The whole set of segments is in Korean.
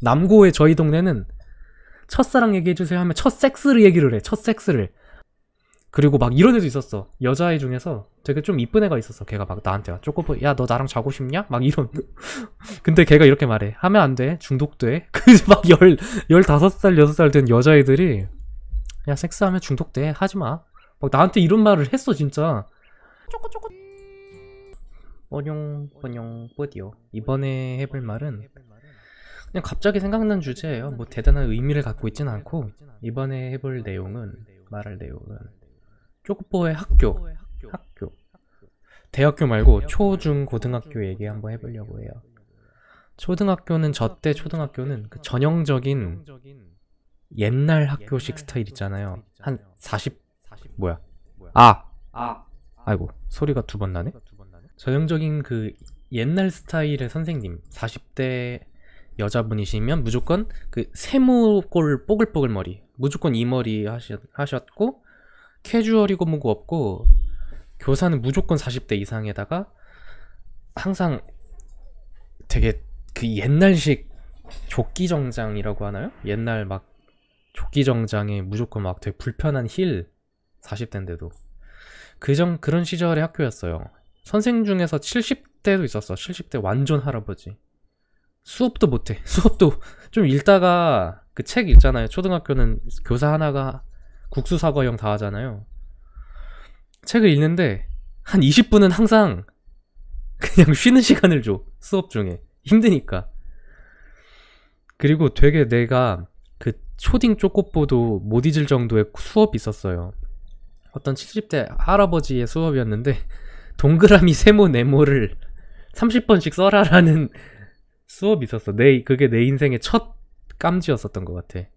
남고의 저희 동네는 첫사랑 얘기해주세요 하면 첫 섹스를 얘기를 해. 첫 섹스를. 그리고 막 이런 애도 있었어. 여자애 중에서 되게 좀 이쁜 애가 있었어. 걔가 막 나한테 와. 쪼꼬보, 야, 너 나랑 자고 싶냐? 막 이런. 근데 걔가 이렇게 말해. 하면 안 돼. 중독돼. 그래서 막 열, 열다섯 살, 여섯 살 된 여자애들이 야, 섹스하면 중독돼. 하지 마. 막 나한테 이런 말을 했어, 진짜. 쪼꼬쪼꼬. 번용, 번용, 뿌디오. 이번에 해볼 말은 그냥 갑자기 생각난 주제예요. 뭐 대단한 의미를 갖고 있진 않고 이번에 해볼 내용은 말할 내용은 쪼꼬뽀의 학교, 학교, 대학교 말고 초, 중, 고등학교 얘기 한번 해보려고 해요. 초등학교는 저때 초등학교는 그 전형적인 옛날 학교식 스타일 있잖아요. 한 40, 뭐야? 아, 아이고 소리가 두 번 나네. 전형적인 그 옛날 스타일의 선생님, 40대 여자분이시면 무조건 그 세무골 뽀글뽀글 머리 무조건 이 머리 하셨, 고 캐주얼이고 뭐고 없고 교사는 무조건 40대 이상에다가 항상 되게 그 옛날식 조끼 정장이라고 하나요? 옛날 막 조끼 정장에 무조건 막 되게 불편한 힐 40대인데도 그 정 그런 시절의 학교였어요. 선생 중에서 70대도 있었어. 70대 완전 할아버지. 수업도 못해. 수업도 좀 읽다가 그 책 읽잖아요. 초등학교는 교사 하나가 국수 사과형 다 하잖아요. 책을 읽는데 한 20분은 항상 그냥 쉬는 시간을 줘. 수업 중에. 힘드니까. 그리고 되게 내가 그 초딩 쪼꼬뽀도 못 잊을 정도의 수업이 있었어요. 어떤 70대 할아버지의 수업이었는데 동그라미 세모 네모를 30번씩 써라라는 수업이 있었어. 내 그게 내 인생의 첫 깜지였었던 것 같아.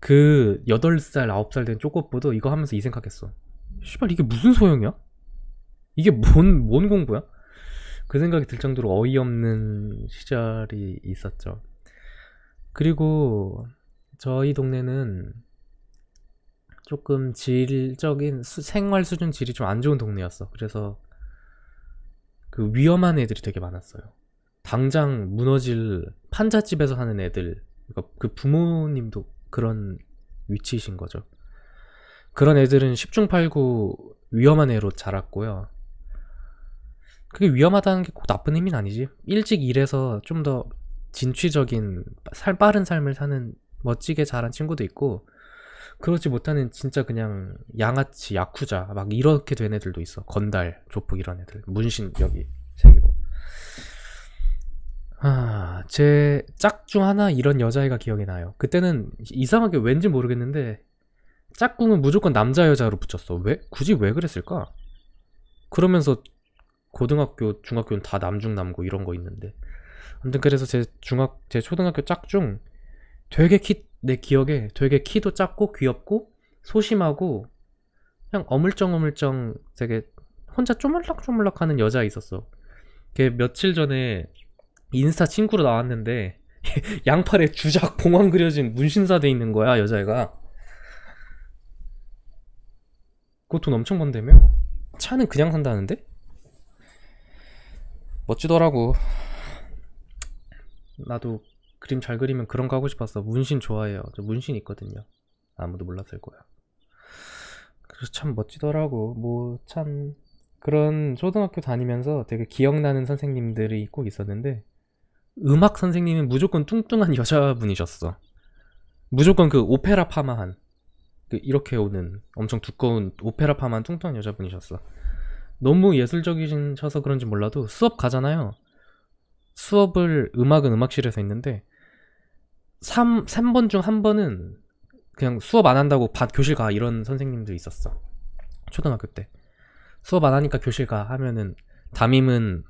그 8살, 9살 된쪼꼬보도 이거 하면서 이 생각했어. 씨발 이게 무슨 소용이야? 이게 뭔, 뭔 공부야? 그 생각이 들 정도로 어이없는 시절이 있었죠. 그리고 저희 동네는 조금 질적인 수, 생활 수준 질이 좀 안 좋은 동네였어. 그래서 그 위험한 애들이 되게 많았어요. 당장 무너질 판잣집에서 하는 애들 그러니까 그 부모님도 그런 위치이신 거죠. 그런 애들은 10중 8구 위험한 애로 자랐고요. 그게 위험하다는 게 꼭 나쁜 힘미 아니지. 일찍 일해서 좀 더 진취적인 살 빠른 삶을 사는 멋지게 자란 친구도 있고 그렇지 못하는 진짜 그냥 양아치 야쿠자 막 이렇게 된 애들도 있어 건달 조폭 이런 애들 문신 여기 아, 제 짝 중 하나 이런 여자애가 기억이 나요. 그때는 이상하게 왠지 모르겠는데 짝꿍은 무조건 남자 여자로 붙였어. 왜 굳이 왜 그랬을까? 그러면서 고등학교, 중학교는 다 남중 남고 이런 거 있는데. 아무튼 그래서 제 중학 제 초등학교 짝 중 되게 키 내 기억에 되게 키도 작고 귀엽고 소심하고 그냥 어물쩡어물쩡 되게 혼자 쪼물락쪼물락 하는 여자 있었어. 걔 며칠 전에 인스타 친구로 나왔는데 양팔에 주작 봉황 그려진 문신사 돼 있는 거야 여자애가 그거 돈 엄청 번다며 차는 그냥 산다는데 멋지더라고 나도 그림 잘 그리면 그런 거 하고 싶었어 문신 좋아해요 저 문신 있거든요 아무도 몰랐을 거야 그래서 참 멋지더라고 뭐 참 그런 초등학교 다니면서 되게 기억나는 선생님들이 꼭 있었는데 음악 선생님이 무조건 뚱뚱한 여자분이셨어. 무조건 그 오페라 파마한 그 이렇게 오는 엄청 두꺼운 오페라 파마한 뚱뚱한 여자분이셨어. 너무 예술적이셔서 그런지 몰라도 수업 가잖아요. 수업을 음악은 음악실에서 했는데 3, 3번 중 한 번은 그냥 수업 안 한다고 밭 교실 가 이런 선생님도 있었어. 초등학교 때. 수업 안 하니까 교실 가 하면은 담임은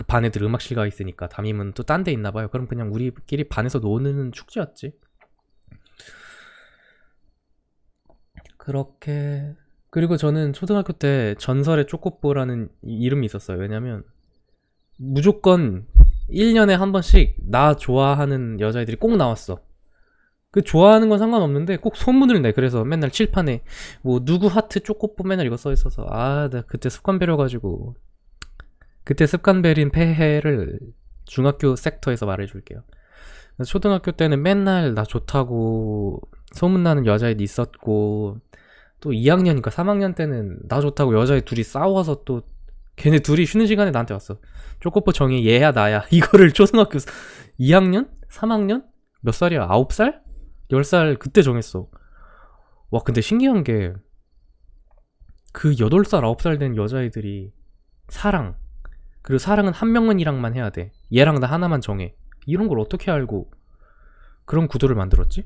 그 반에 들 음악실가 있으니까 담임은 또 딴 데 있나 봐요. 그럼 그냥 우리끼리 반에서 노는 축제였지. 그렇게 그리고 저는 초등학교 때 전설의 초코보라는 이름이 있었어요. 왜냐면 무조건 1년에 한 번씩 나 좋아하는 여자애들이 꼭 나왔어. 그 좋아하는 건 상관없는데 꼭 소문을 내. 그래서 맨날 칠판에 뭐 누구 하트 초코보 맨날 이거 써 있어서 아, 나 그때 습관 배려 가지고 그때 습관베린 폐해를 중학교 섹터에서 말해줄게요. 초등학교 때는 맨날 나 좋다고 소문나는 여자애도 있었고 또 2학년이니까 3학년 때는 나 좋다고 여자애 둘이 싸워서 또 걔네 둘이 쉬는 시간에 나한테 왔어. 초코뽀 정이 얘야 나야 이거를 초등학교 2학년? 3학년? 몇 살이야? 9살? 10살 그때 정했어. 와 근데 신기한 게 그 8살, 9살 된 여자애들이 사랑, 그리고 사랑은 한 명만이랑만 해야 돼. 얘랑 나 하나만 정해. 이런 걸 어떻게 알고 그런 구조를 만들었지?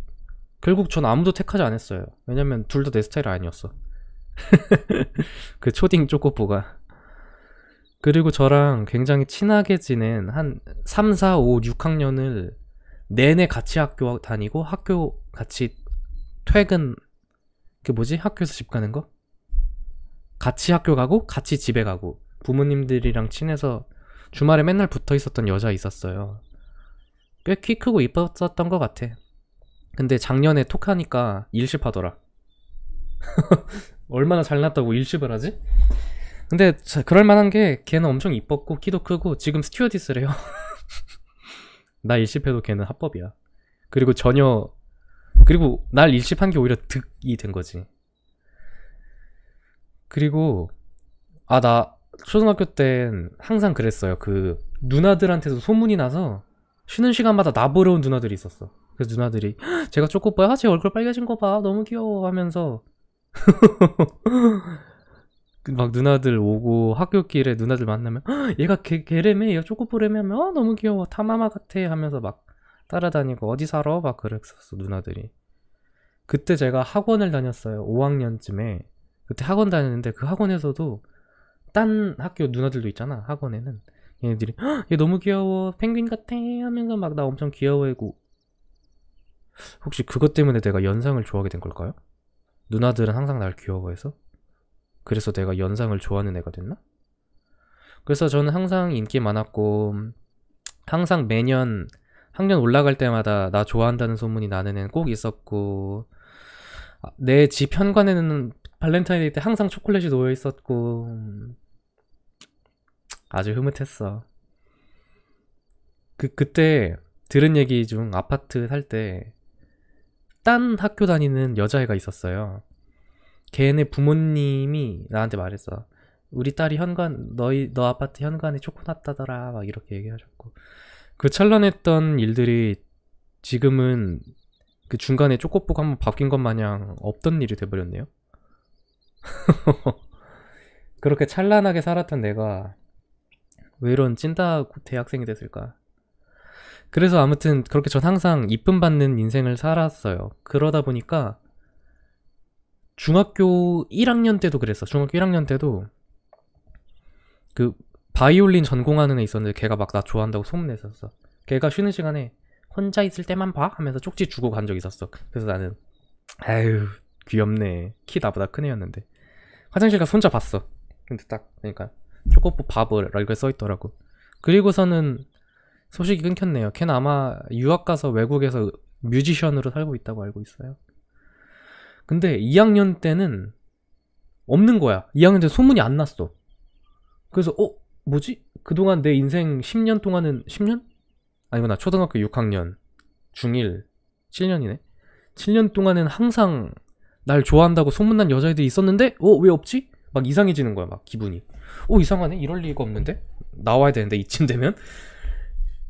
결국 전 아무도 택하지 않았어요. 왜냐면 둘 다 내 스타일 아니었어. 그 초딩 쪼꼬뽀가. 그리고 저랑 굉장히 친하게 지낸 한 3, 4, 5, 6학년을 내내 같이 학교 다니고 학교 같이 퇴근 그 뭐지? 학교에서 집 가는 거? 같이 학교 가고 같이 집에 가고 부모님들이랑 친해서 주말에 맨날 붙어 있었던 여자 있었어요. 꽤 키 크고 이뻤었던 것 같아. 근데 작년에 톡하니까 일십하더라. 얼마나 잘났다고 일십을 하지? 근데 자, 그럴 만한 게 걔는 엄청 이뻤고 키도 크고 지금 스튜어디스래요. 나 일십해도 걔는 합법이야. 그리고 전혀 그리고 날 일십한 게 오히려 득이 된 거지. 그리고 아나 초등학교 땐 항상 그랬어요. 그 누나들한테도 소문이 나서 쉬는 시간마다 나보러온 누나들이 있었어. 그래서 누나들이 제가 쪼꼬빠야 아, 제 얼굴 빨개진 거 봐. 너무 귀여워 하면서 막 누나들 오고 학교 길에 누나들 만나면 얘가 개, 개래매 얘가 초코뽀래매 하면 어, 너무 귀여워 타마마 같아 하면서 막 따라다니고 어디 살아? 막 그랬었어 누나들이 그때 제가 학원을 다녔어요 5학년쯤에 그때 학원 다녔는데 그 학원에서도 딴 학교 누나들도 있잖아 학원에는 얘네들이 얘 너무 귀여워 펭귄 같아 하면서 막 나 엄청 귀여워해고 혹시 그것 때문에 내가 연상을 좋아하게 된 걸까요? 누나들은 항상 날 귀여워해서 그래서 내가 연상을 좋아하는 애가 됐나? 그래서 저는 항상 인기 많았고 항상 매년 학년 올라갈 때마다 나 좋아한다는 소문이 나는 애는 꼭 있었고 아, 내집 현관에는 발렌타인데이 때 항상 초콜릿이 놓여 있었고 아주 흐뭇했어. 그, 그때 들은 얘기 중 아파트 살 때 딴 학교 다니는 여자애가 있었어요. 걔네 부모님이 나한테 말했어. 우리 딸이 현관, 너희, 너 아파트 현관에 초코 났다더라. 막 이렇게 얘기하셨고. 그 찬란했던 일들이 지금은 그 중간에 쪼꼬뽀가 한번 바뀐 것 마냥 없던 일이 돼버렸네요. 그렇게 찬란하게 살았던 내가 왜 이런 찐따 대학생이 됐을까? 그래서 아무튼 그렇게 전 항상 이쁨 받는 인생을 살았어요. 그러다 보니까 중학교 1학년 때도 그랬어. 중학교 1학년 때도 그 바이올린 전공하는 애 있었는데 걔가 막 나 좋아한다고 소문냈었어. 걔가 쉬는 시간에 혼자 있을 때만 봐 하면서 쪽지 주고 간 적 있었어. 그래서 나는 아유 귀엽네. 키 나보다 큰 애였는데 화장실 가서 혼자 봤어. 근데 딱 그러니까 초코보 밥을 라 이렇게 써있더라고 그리고서는 소식이 끊겼네요 걘 아마 유학가서 외국에서 뮤지션으로 살고 있다고 알고 있어요 근데 2학년 때는 없는 거야 2학년 때 소문이 안 났어 그래서 어? 뭐지? 그동안 내 인생 10년 동안은 10년? 아니구나 초등학교 6학년 중1 7년이네 7년 동안은 항상 날 좋아한다고 소문난 여자애들이 있었는데 어? 왜 없지? 막 이상해지는 거야 막 기분이 오 이상하네 이럴 리가 없는데 나와야 되는데 이쯤 되면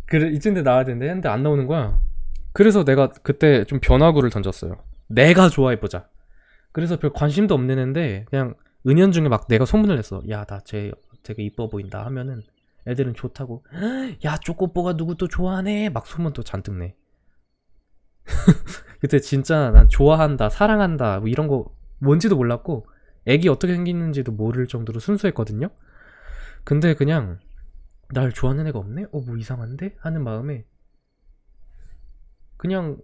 그래 이쯤 되면 나와야 되는데 했데안 나오는 거야 그래서 내가 그때 좀 변화구를 던졌어요 내가 좋아해보자 그래서 별 관심도 없는 애인데 그냥 은연중에 막 내가 소문을 냈어 야 나 쟤 되게 이뻐 보인다 하면은 애들은 좋다고 야 쪼꼬뽀가 누구 또 좋아하네 막 소문 또 잔뜩 내 그때 진짜 난 좋아한다 사랑한다 뭐 이런 거 뭔지도 몰랐고 애기 어떻게 생겼는지도 모를 정도로 순수했거든요. 근데 그냥 날 좋아하는 애가 없네? 어 뭐 이상한데? 하는 마음에 그냥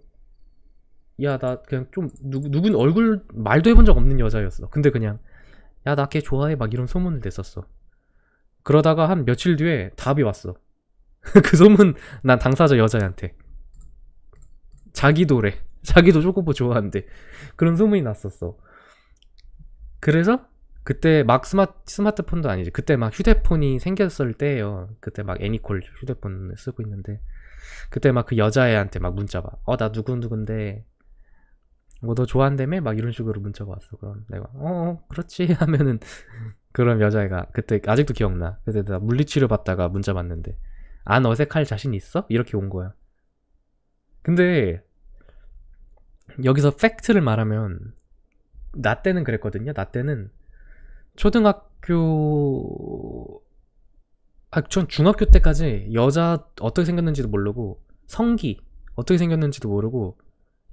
야 나 그냥 좀 누구 누군 얼굴 말도 해본 적 없는 여자였어. 근데 그냥 야 나 걔 좋아해 막 이런 소문을 냈었어. 그러다가 한 며칠 뒤에 답이 왔어. 그 소문 난 당사자 여자한테 자기도래 자기도 초코보 좋아한대 그런 소문이 났었어. 그래서 그때 막 스마트, 스마트폰도 아니지. 그때 막 휴대폰이 생겼을 때예요. 그때 막 애니콜 휴대폰 쓰고 있는데. 그때 막 그 여자애한테 막 문자 봐. 어, 나 누군누군데. 뭐 너 좋아한다며? 막 이런 식으로 문자 가 왔어. 그럼 내가, 어, 어 그렇지. 하면은. 그럼 여자애가, 그때, 아직도 기억나. 그때 나 물리치료 받다가 문자 받는데. 안 어색할 자신 있어? 이렇게 온 거야. 근데, 여기서 팩트를 말하면, 나 때는 그랬거든요. 나 때는 초등학교 아, 전 중학교 때까지 여자 어떻게 생겼는지도 모르고 성기 어떻게 생겼는지도 모르고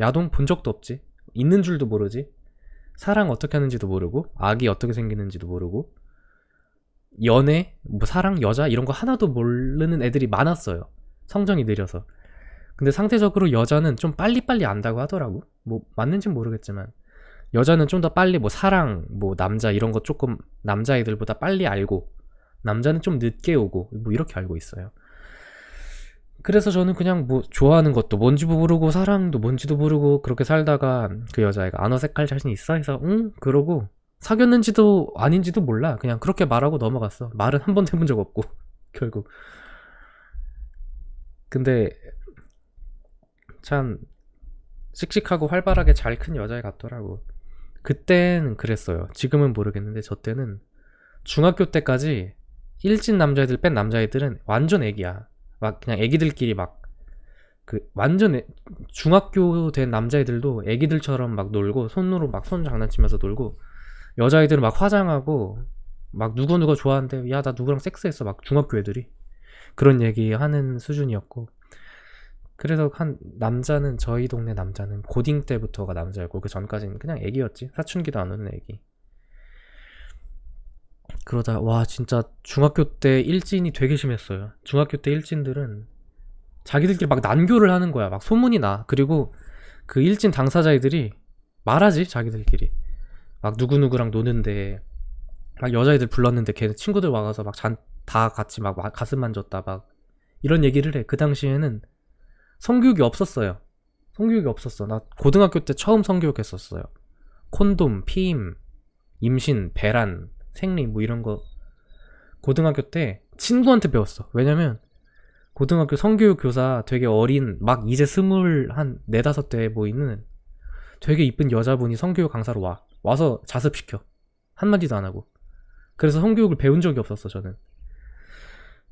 야동 본 적도 없지. 있는 줄도 모르지. 사랑 어떻게 하는지도 모르고 아기 어떻게 생기는지도 모르고 연애, 뭐 사랑, 여자 이런 거 하나도 모르는 애들이 많았어요. 성정이 느려서. 근데 상대적으로 여자는 좀 빨리빨리 안다고 하더라고. 뭐 맞는지 모르겠지만. 여자는 좀 더 빨리 뭐 사랑, 뭐 남자 이런 거 조금 남자애들보다 빨리 알고 남자는 좀 늦게 오고 뭐 이렇게 알고 있어요. 그래서 저는 그냥 뭐 좋아하는 것도 뭔지 모르고 사랑도 뭔지도 모르고 그렇게 살다가 그 여자애가 안 아, 어색할 자신 있어 해서 응 그러고 사귀었는지도 아닌지도 몰라 그냥 그렇게 말하고 넘어갔어 말은 한 번도 해본 적 없고 결국 근데 참 씩씩하고 활발하게 잘 큰 여자애 같더라고 그땐 그랬어요. 지금은 모르겠는데 저 때는 중학교 때까지 일진 남자애들 뺀 남자애들은 완전 애기야. 막 그냥 애기들끼리 막 그 완전 애, 중학교 된 남자애들도 애기들처럼 막 놀고 손으로 막 손 장난치면서 놀고 여자애들은 막 화장하고 막 누구 누가 좋아하는데 야 나 누구랑 섹스했어 막 중학교 애들이 그런 얘기 하는 수준이었고 그래서 한 남자는 저희 동네 남자는 고딩 때부터가 남자였고 그 전까지는 그냥 애기였지 사춘기도 안 오는 애기 그러다 와 진짜 중학교 때 일진이 되게 심했어요 중학교 때 일진들은 자기들끼리 막 난교를 하는 거야 막 소문이 나 그리고 그 일진 당사자애들이 말하지 자기들끼리 막 누구누구랑 노는데 막 여자애들 불렀는데 걔네 친구들 와가서 막 잔 다 같이 막 가슴 만졌다 막 이런 얘기를 해그 당시에는 성교육이 없었어요. 성교육이 없었어. 나 고등학교 때 처음 성교육 했었어요. 콘돔, 피임, 임신, 배란, 생리 뭐 이런 거 고등학교 때 친구한테 배웠어. 왜냐면 고등학교 성교육 교사 되게 어린 막 이제 스물 한 네다섯 대에 보이는 되게 이쁜 여자분이 성교육 강사로 와 와서 자습시켜 한마디도 안 하고 그래서 성교육을 배운 적이 없었어 저는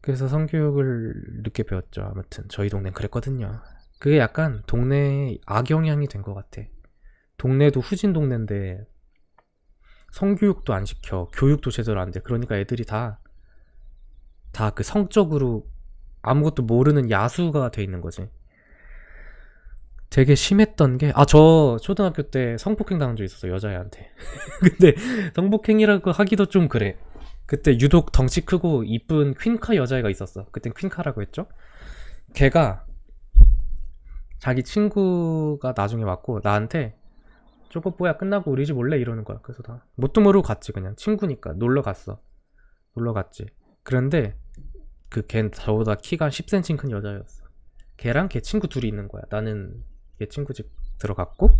그래서 성교육을 늦게 배웠죠. 아무튼 저희 동네는 그랬거든요. 그게 약간 동네 의 악영향이 된 것 같아. 동네도 후진 동네인데 성교육도 안 시켜, 교육도 제대로 안 돼. 그러니까 애들이 다 다 그 성적으로 아무것도 모르는 야수가 돼 있는 거지. 되게 심했던 게, 아, 저 초등학교 때 성폭행 당한 적 있었어, 여자애한테. 근데 성폭행이라고 하기도 좀 그래. 그때 유독 덩치 크고 이쁜 퀸카 여자애가 있었어. 그땐 퀸카라고 했죠. 걔가 자기 친구가 나중에 왔고 나한테 쪼꼬뽀야 끝나고 우리 집 올래 이러는 거야. 그래서 다 뭣도 모르고 갔지 그냥 친구니까 놀러 갔어. 놀러 갔지. 그런데 그걘 저보다 키가 10cm 큰 여자였어. 걔랑 걔 친구 둘이 있는 거야. 나는 걔 친구 집 들어갔고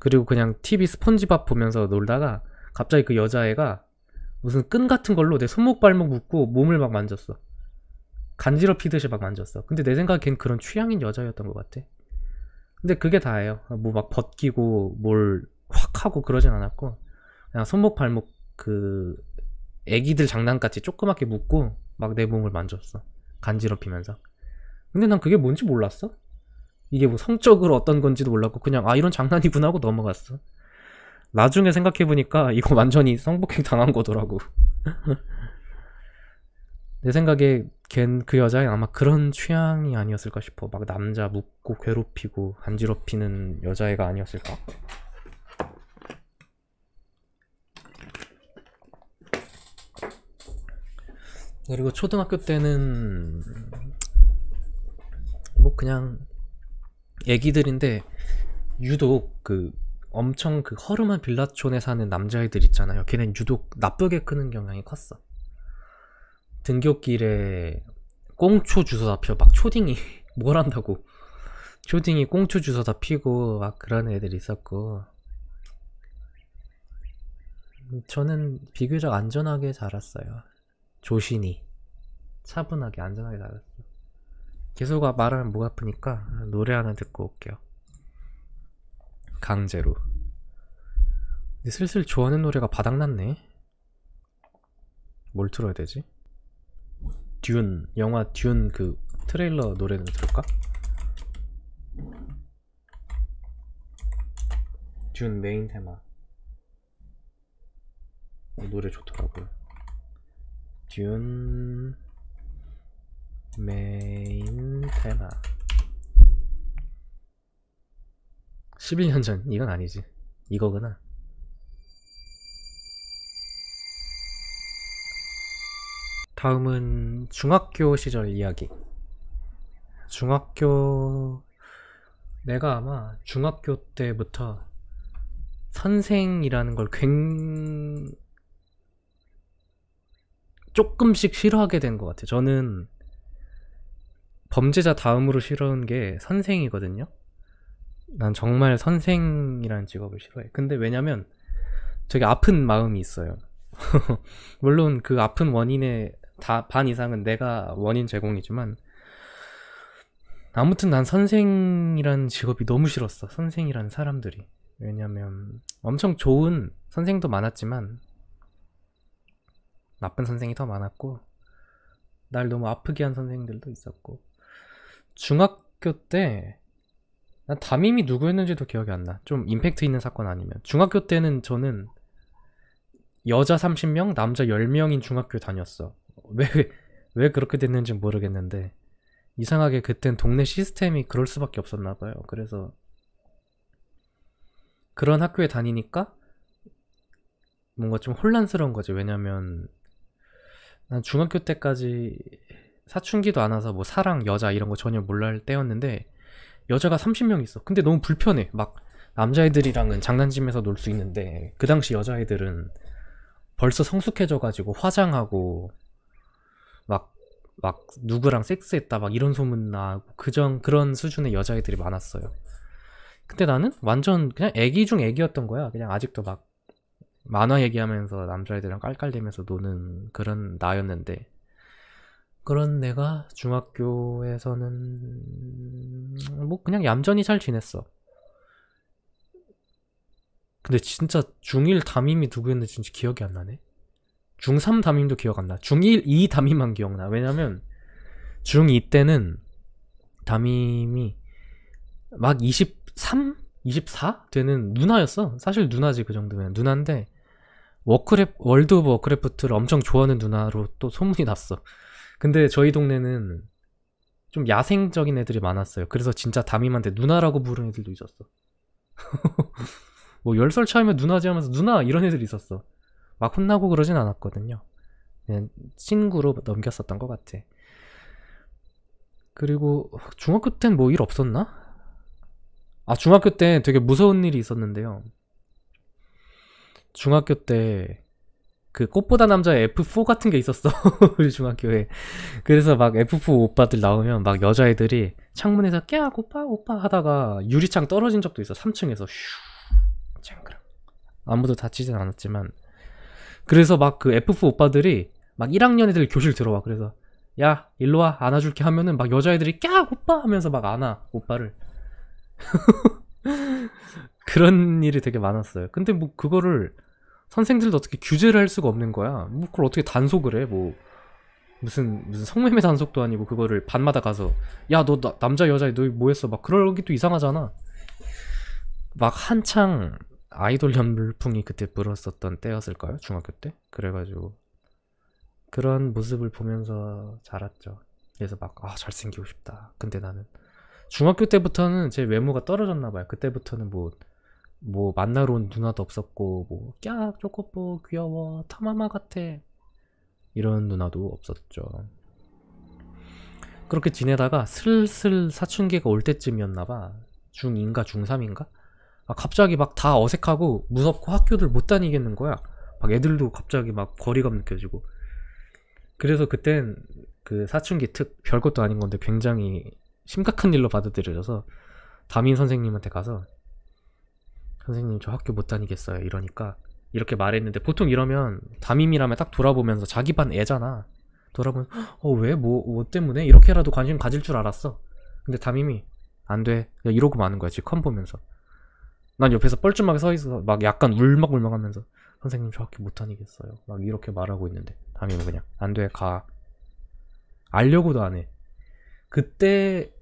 그리고 그냥 TV 스폰지밥 보면서 놀다가 갑자기 그 여자애가 무슨 끈 같은 걸로 내 손목 발목 묶고 몸을 막 만졌어. 간지럽히듯이 막 만졌어. 근데 내 생각엔 그런 취향인 여자였던 것 같아. 근데 그게 다예요. 아, 뭐막 벗기고 뭘 확 하고 그러진 않았고 그냥 손목 발목 그 애기들 장난같이 조그맣게 묶고 막 내 몸을 만졌어. 간지럽히면서. 근데 난 그게 뭔지 몰랐어. 이게 뭐 성적으로 어떤 건지도 몰랐고 그냥 아 이런 장난이구나 하고 넘어갔어. 나중에 생각해보니까 이거 완전히 성폭행 당한 거더라고. 내 생각에 걘 그 여자는 아마 그런 취향이 아니었을까 싶어. 막 남자 묻고 괴롭히고 간지럽히는 여자애가 아니었을까? 그리고 초등학교 때는 뭐 그냥 애기들인데 유독 그 엄청 그 허름한 빌라촌에 사는 남자애들 있잖아요. 걔는 유독 나쁘게 크는 경향이 컸어. 등굣길에 꽁초 주워 피워 막 초딩이 뭘 한다고 초딩이 꽁초 주워 다피고막 그런 애들 있었고 저는 비교적 안전하게 자랐어요. 조신이 차분하게 안전하게 자랐어. 계속 말하면 목 아프니까 노래 하나 듣고 올게요. 강제로 근데 슬슬 좋아하는 노래가 바닥났네 뭘 틀어야 되지? 듄 영화 듄 그 트레일러 노래는 들을까? 듄 메인 테마 이 노래 좋더라고요 듄 메인 테마 11년 전 이건 아니지 이거구나 다음은 중학교 시절 이야기 중학교 내가 아마 중학교 때부터 선생이라는 걸 굉... 조금씩 싫어하게 된 것 같아요 저는 범죄자 다음으로 싫어하는 게 선생이거든요 난 정말 선생이라는 직업을 싫어해. 근데 왜냐면 저게 아픈 마음이 있어요. 물론 그 아픈 원인의 다 반 이상은 내가 원인 제공이지만 아무튼 난 선생이란 직업이 너무 싫었어. 선생이란 사람들이. 왜냐면 엄청 좋은 선생도 많았지만 나쁜 선생이 더 많았고 날 너무 아프게 한 선생들도 있었고 중학교 때난 담임이 누구였는지도 기억이 안 나. 좀 임팩트 있는 사건 아니면. 중학교 때는 저는 여자 30명, 남자 10명인 중학교 다녔어. 왜, 왜 그렇게 됐는지 모르겠는데. 이상하게 그땐 동네 시스템이 그럴 수밖에 없었나 봐요. 그래서 그런 학교에 다니니까 뭔가 좀 혼란스러운 거지. 왜냐면 난 중학교 때까지 사춘기도 안 와서 뭐 사랑, 여자 이런 거 전혀 몰랄 때였는데 여자가 30명 있어. 근데 너무 불편해. 막 남자애들이랑은 장난치면서 놀 수 있는데 그 당시 여자애들은 벌써 성숙해져가지고 화장하고 막, 막 누구랑 섹스했다 막 이런 소문나고 그전 그런 수준의 여자애들이 많았어요. 근데 나는 완전 그냥 애기 중 애기였던 거야. 그냥 아직도 막 만화 얘기하면서 남자애들이랑 깔깔대면서 노는 그런 나였는데 그런 내가 중학교에서는 뭐 그냥 얌전히 잘 지냈어. 근데 진짜 중1 담임이 누구였는지 진짜 기억이 안 나네. 중3 담임도 기억 안 나. 중1, 2 담임만 기억나. 왜냐면 중2 때는 담임이 막 23? 24? 되는 누나였어. 사실 누나지 그 정도면. 누나인데 워크랩 월드 워크래프트를 엄청 좋아하는 누나로 또 소문이 났어. 근데 저희 동네는 좀 야생적인 애들이 많았어요. 그래서 진짜 담임한테 누나라고 부르는 애들도 있었어. 뭐 10살 차이면 누나지 하면서 누나 이런 애들이 있었어. 막 혼나고 그러진 않았거든요. 그냥 친구로 넘겼었던 것 같아. 그리고 중학교 땐 뭐 일 없었나? 아 중학교 때 되게 무서운 일이 있었는데요. 중학교 때그 꽃보다 남자 F4 같은 게 있었어 우리 중학교에 그래서 막 F4 오빠들 나오면 막 여자애들이 창문에서 꺄야 오빠 오빠 하다가 유리창 떨어진 적도 있어 3층에서 슈 짱그랑 아무도 다치진 않았지만 그래서 막 그 F4 오빠들이 막 1학년 애들 교실 들어와 그래서 야 일로 와 안아줄게 하면은 막 여자애들이 꺄야 오빠 하면서 막 안아 오빠를 그런 일이 되게 많았어요 근데 뭐 그거를 선생들도 어떻게 규제를 할 수가 없는 거야. 뭐 그걸 어떻게 단속을 해? 뭐 무슨 무슨 성매매 단속도 아니고 그거를 반마다 가서 야 너 남자 여자 너 뭐했어? 막 그러기도 이상하잖아. 막 한창 아이돌 연물풍이 그때 불었었던 때였을까요? 중학교 때? 그래가지고 그런 모습을 보면서 자랐죠. 그래서 막아 잘생기고 싶다. 근데 나는 중학교 때부터는 제 외모가 떨어졌나 봐요. 그때부터는 뭐뭐 만나러 온 누나도 없었고 뭐꺄 쪼코뽀 귀여워 타마마 같아 이런 누나도 없었죠 그렇게 지내다가 슬슬 사춘기가 올 때쯤이었나봐 중2인가 중3인가 아, 갑자기 막 다 어색하고 무섭고 학교를 못 다니겠는 거야 막 애들도 갑자기 막 거리감 느껴지고 그래서 그땐 그 사춘기 특 별것도 아닌 건데 굉장히 심각한 일로 받아들여져서 담임 선생님한테 가서 선생님 저 학교 못 다니겠어요 이러니까 이렇게 말했는데 보통 이러면 담임이라면 딱 돌아보면서 자기 반 애잖아 돌아보면 어 왜 뭐 뭐 때문에 이렇게라도 관심 가질 줄 알았어 근데 담임이 안 돼 이러고 마는 거야 지금 컴 보면서 난 옆에서 뻘쭘하게 서 있어서 막 약간 울먹울먹하면서 선생님 저 학교 못 다니겠어요 막 이렇게 말하고 있는데 담임은 그냥 안 돼 가 알려고도 안 해 그때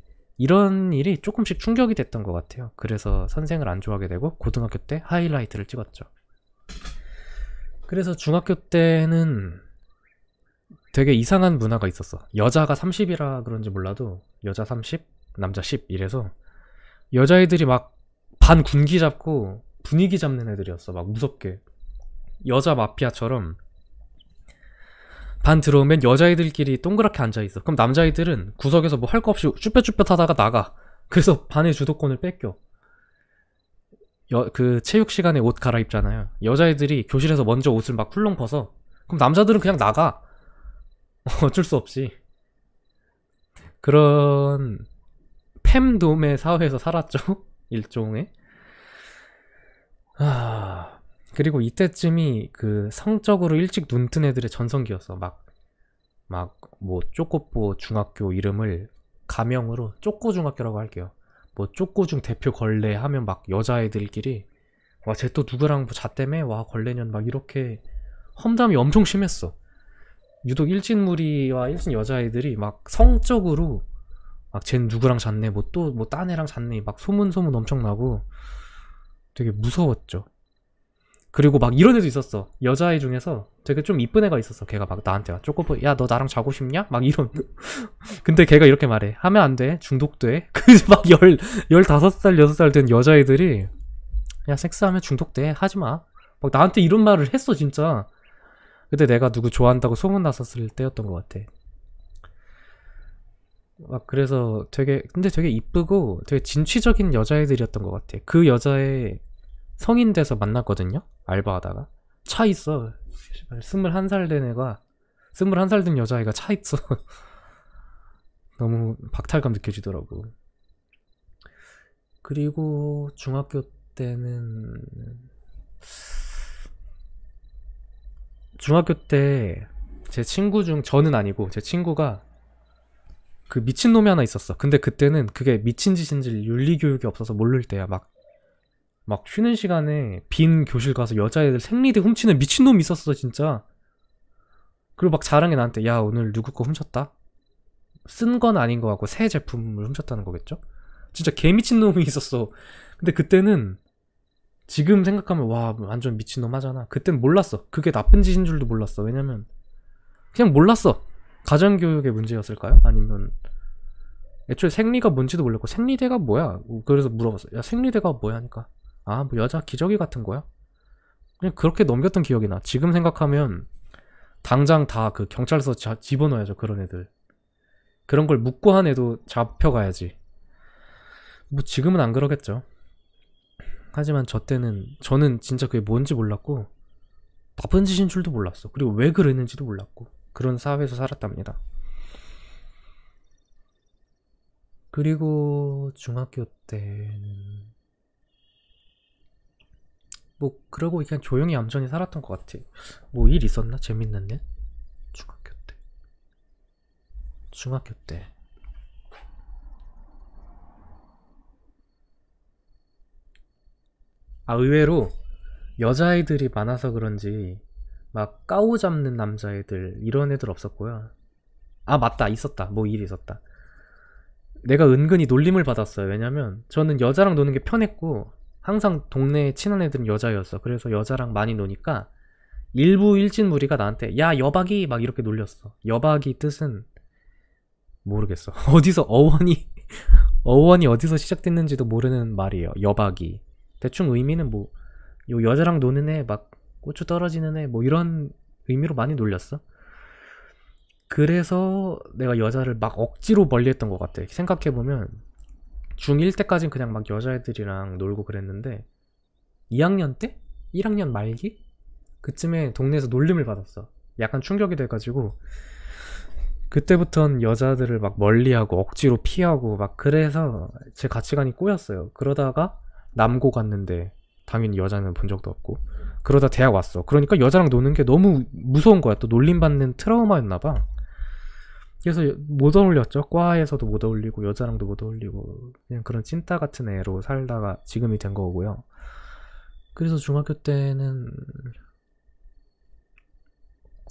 이런 일이 조금씩 충격이 됐던 것 같아요. 그래서 선생을 안 좋아하게 되고 고등학교 때 하이라이트를 찍었죠. 그래서 중학교 때는 되게 이상한 문화가 있었어. 여자가 30이라 그런지 몰라도 여자 30, 남자 10 이래서 여자애들이 막 반 군기 잡고 분위기 잡는 애들이었어. 막 무섭게. 여자 마피아처럼 반 들어오면 여자애들끼리 동그랗게 앉아있어. 그럼 남자애들은 구석에서 뭐 할 거 없이 쭈뼛쭈뼛 하다가 나가. 그래서 반의 주도권을 뺏겨. 여, 그 체육 시간에 옷 갈아입잖아요. 여자애들이 교실에서 먼저 옷을 막 훌렁 벗어. 그럼 남자들은 그냥 나가. 어쩔 수 없이. 그런 팸돔의 사회에서 살았죠. 일종의. 아... 그리고 이때쯤이 그 성적으로 일찍 눈 뜬 애들의 전성기였어. 막, 막, 뭐, 쪼꼬뽀 중학교 이름을 가명으로 쪼꼬 중학교라고 할게요. 뭐, 쪼꼬 중 대표 걸레 하면 막 여자애들끼리, 와, 쟤 또 누구랑 뭐, 자 때문에, 와, 걸레년 막 이렇게 험담이 엄청 심했어. 유독 일진 무리와 일진 여자애들이 막 성적으로 막 쟤 누구랑 잤네 뭐 또 뭐 딴 애랑 잤네 막 소문 소문 엄청 나고 되게 무서웠죠. 그리고 막 이런 애도 있었어. 여자애 중에서 되게 좀 이쁜 애가 있었어. 걔가 막 나한테 와. 쪼꼬보, 뭐, 야, 너 나랑 자고 싶냐? 막 이런. 근데 걔가 이렇게 말해. 하면 안 돼. 중독돼. 그래서 막 열, 열다섯 살, 여섯 살 된 여자애들이, 야, 섹스하면 중독돼. 하지 마. 막 나한테 이런 말을 했어, 진짜. 근데 내가 누구 좋아한다고 소문났었을 때였던 것 같아. 막 그래서 되게, 근데 되게 이쁘고 되게 진취적인 여자애들이었던 것 같아. 그 여자애 성인 돼서 만났거든요? 알바하다가 차 있어. 21살 된 애가 21살 된 여자애가 차 있어. 너무 박탈감 느껴지더라고. 그리고 중학교 때는 중학교 때 제 친구 중 저는 아니고 제 친구가 그 미친놈이 하나 있었어. 근데 그때는 그게 미친 짓인지 윤리 교육이 없어서 모를 때야. 막막 쉬는 시간에 빈 교실 가서 여자애들 생리대 훔치는 미친놈이 있었어 진짜 그리고 막 자랑해 나한테 야 오늘 누구 거 훔쳤다 쓴 건 아닌 거 같고 새 제품을 훔쳤다는 거겠죠 진짜 개미친놈이 있었어 근데 그때는 지금 생각하면 와 완전 미친놈 하잖아 그땐 몰랐어 그게 나쁜 짓인 줄도 몰랐어 왜냐면 그냥 몰랐어 가정교육의 문제였을까요? 아니면 애초에 생리가 뭔지도 몰랐고 생리대가 뭐야? 그래서 물어봤어. 야 생리대가 뭐야? 하니까 아, 뭐 여자 기저귀 같은 거야? 그냥 그렇게 넘겼던 기억이 나. 지금 생각하면 당장 다 그 경찰서 자, 집어넣어야죠, 그런 애들. 그런 걸 묻고 한 애도 잡혀가야지. 뭐 지금은 안 그러겠죠. 하지만 저 때는 저는 진짜 그게 뭔지 몰랐고 나쁜 짓인 줄도 몰랐어. 그리고 왜 그랬는지도 몰랐고 그런 사회에서 살았답니다. 그리고 중학교 때는 뭐 그러고 그냥 조용히 얌전히 살았던 것 같아. 뭐 일 있었나? 재밌는 일? 중학교 때. 중학교 때. 아 의외로 여자아이들이 많아서 그런지 막 까오 잡는 남자애들 이런 애들 없었고요. 아 맞다 있었다 뭐일이 있었다. 내가 은근히 놀림을 받았어요. 왜냐면 저는 여자랑 노는 게 편했고 항상 동네에 친한 애들은 여자였어. 그래서 여자랑 많이 노니까 일부 일진 무리가 나한테 야 여박이 막 이렇게 놀렸어. 여박이 뜻은 모르겠어. 어디서 어원이 어원이 어디서 시작됐는지도 모르는 말이에요. 여박이 대충 의미는 뭐요 여자랑 노는 애 막 고추 떨어지는 애 뭐 이런 의미로 많이 놀렸어. 그래서 내가 여자를 막 억지로 멀리했던 것 같아. 생각해 보면 중1 때까진 그냥 막 여자애들이랑 놀고 그랬는데 2학년 때? 1학년 말기? 그쯤에 동네에서 놀림을 받았어. 약간 충격이 돼가지고 그때부턴 여자들을 막 멀리하고 억지로 피하고 막 그래서 제 가치관이 꼬였어요. 그러다가 남고 갔는데 당연히 여자는 본 적도 없고 그러다 대학 왔어. 그러니까 여자랑 노는 게 너무 무서운 거야. 또 놀림 받는 트라우마였나 봐. 그래서 못 어울렸죠. 과에서도 못 어울리고 여자랑도 못 어울리고 그냥 그런 찐따 같은 애로 살다가 지금이 된 거고요. 그래서 중학교 때는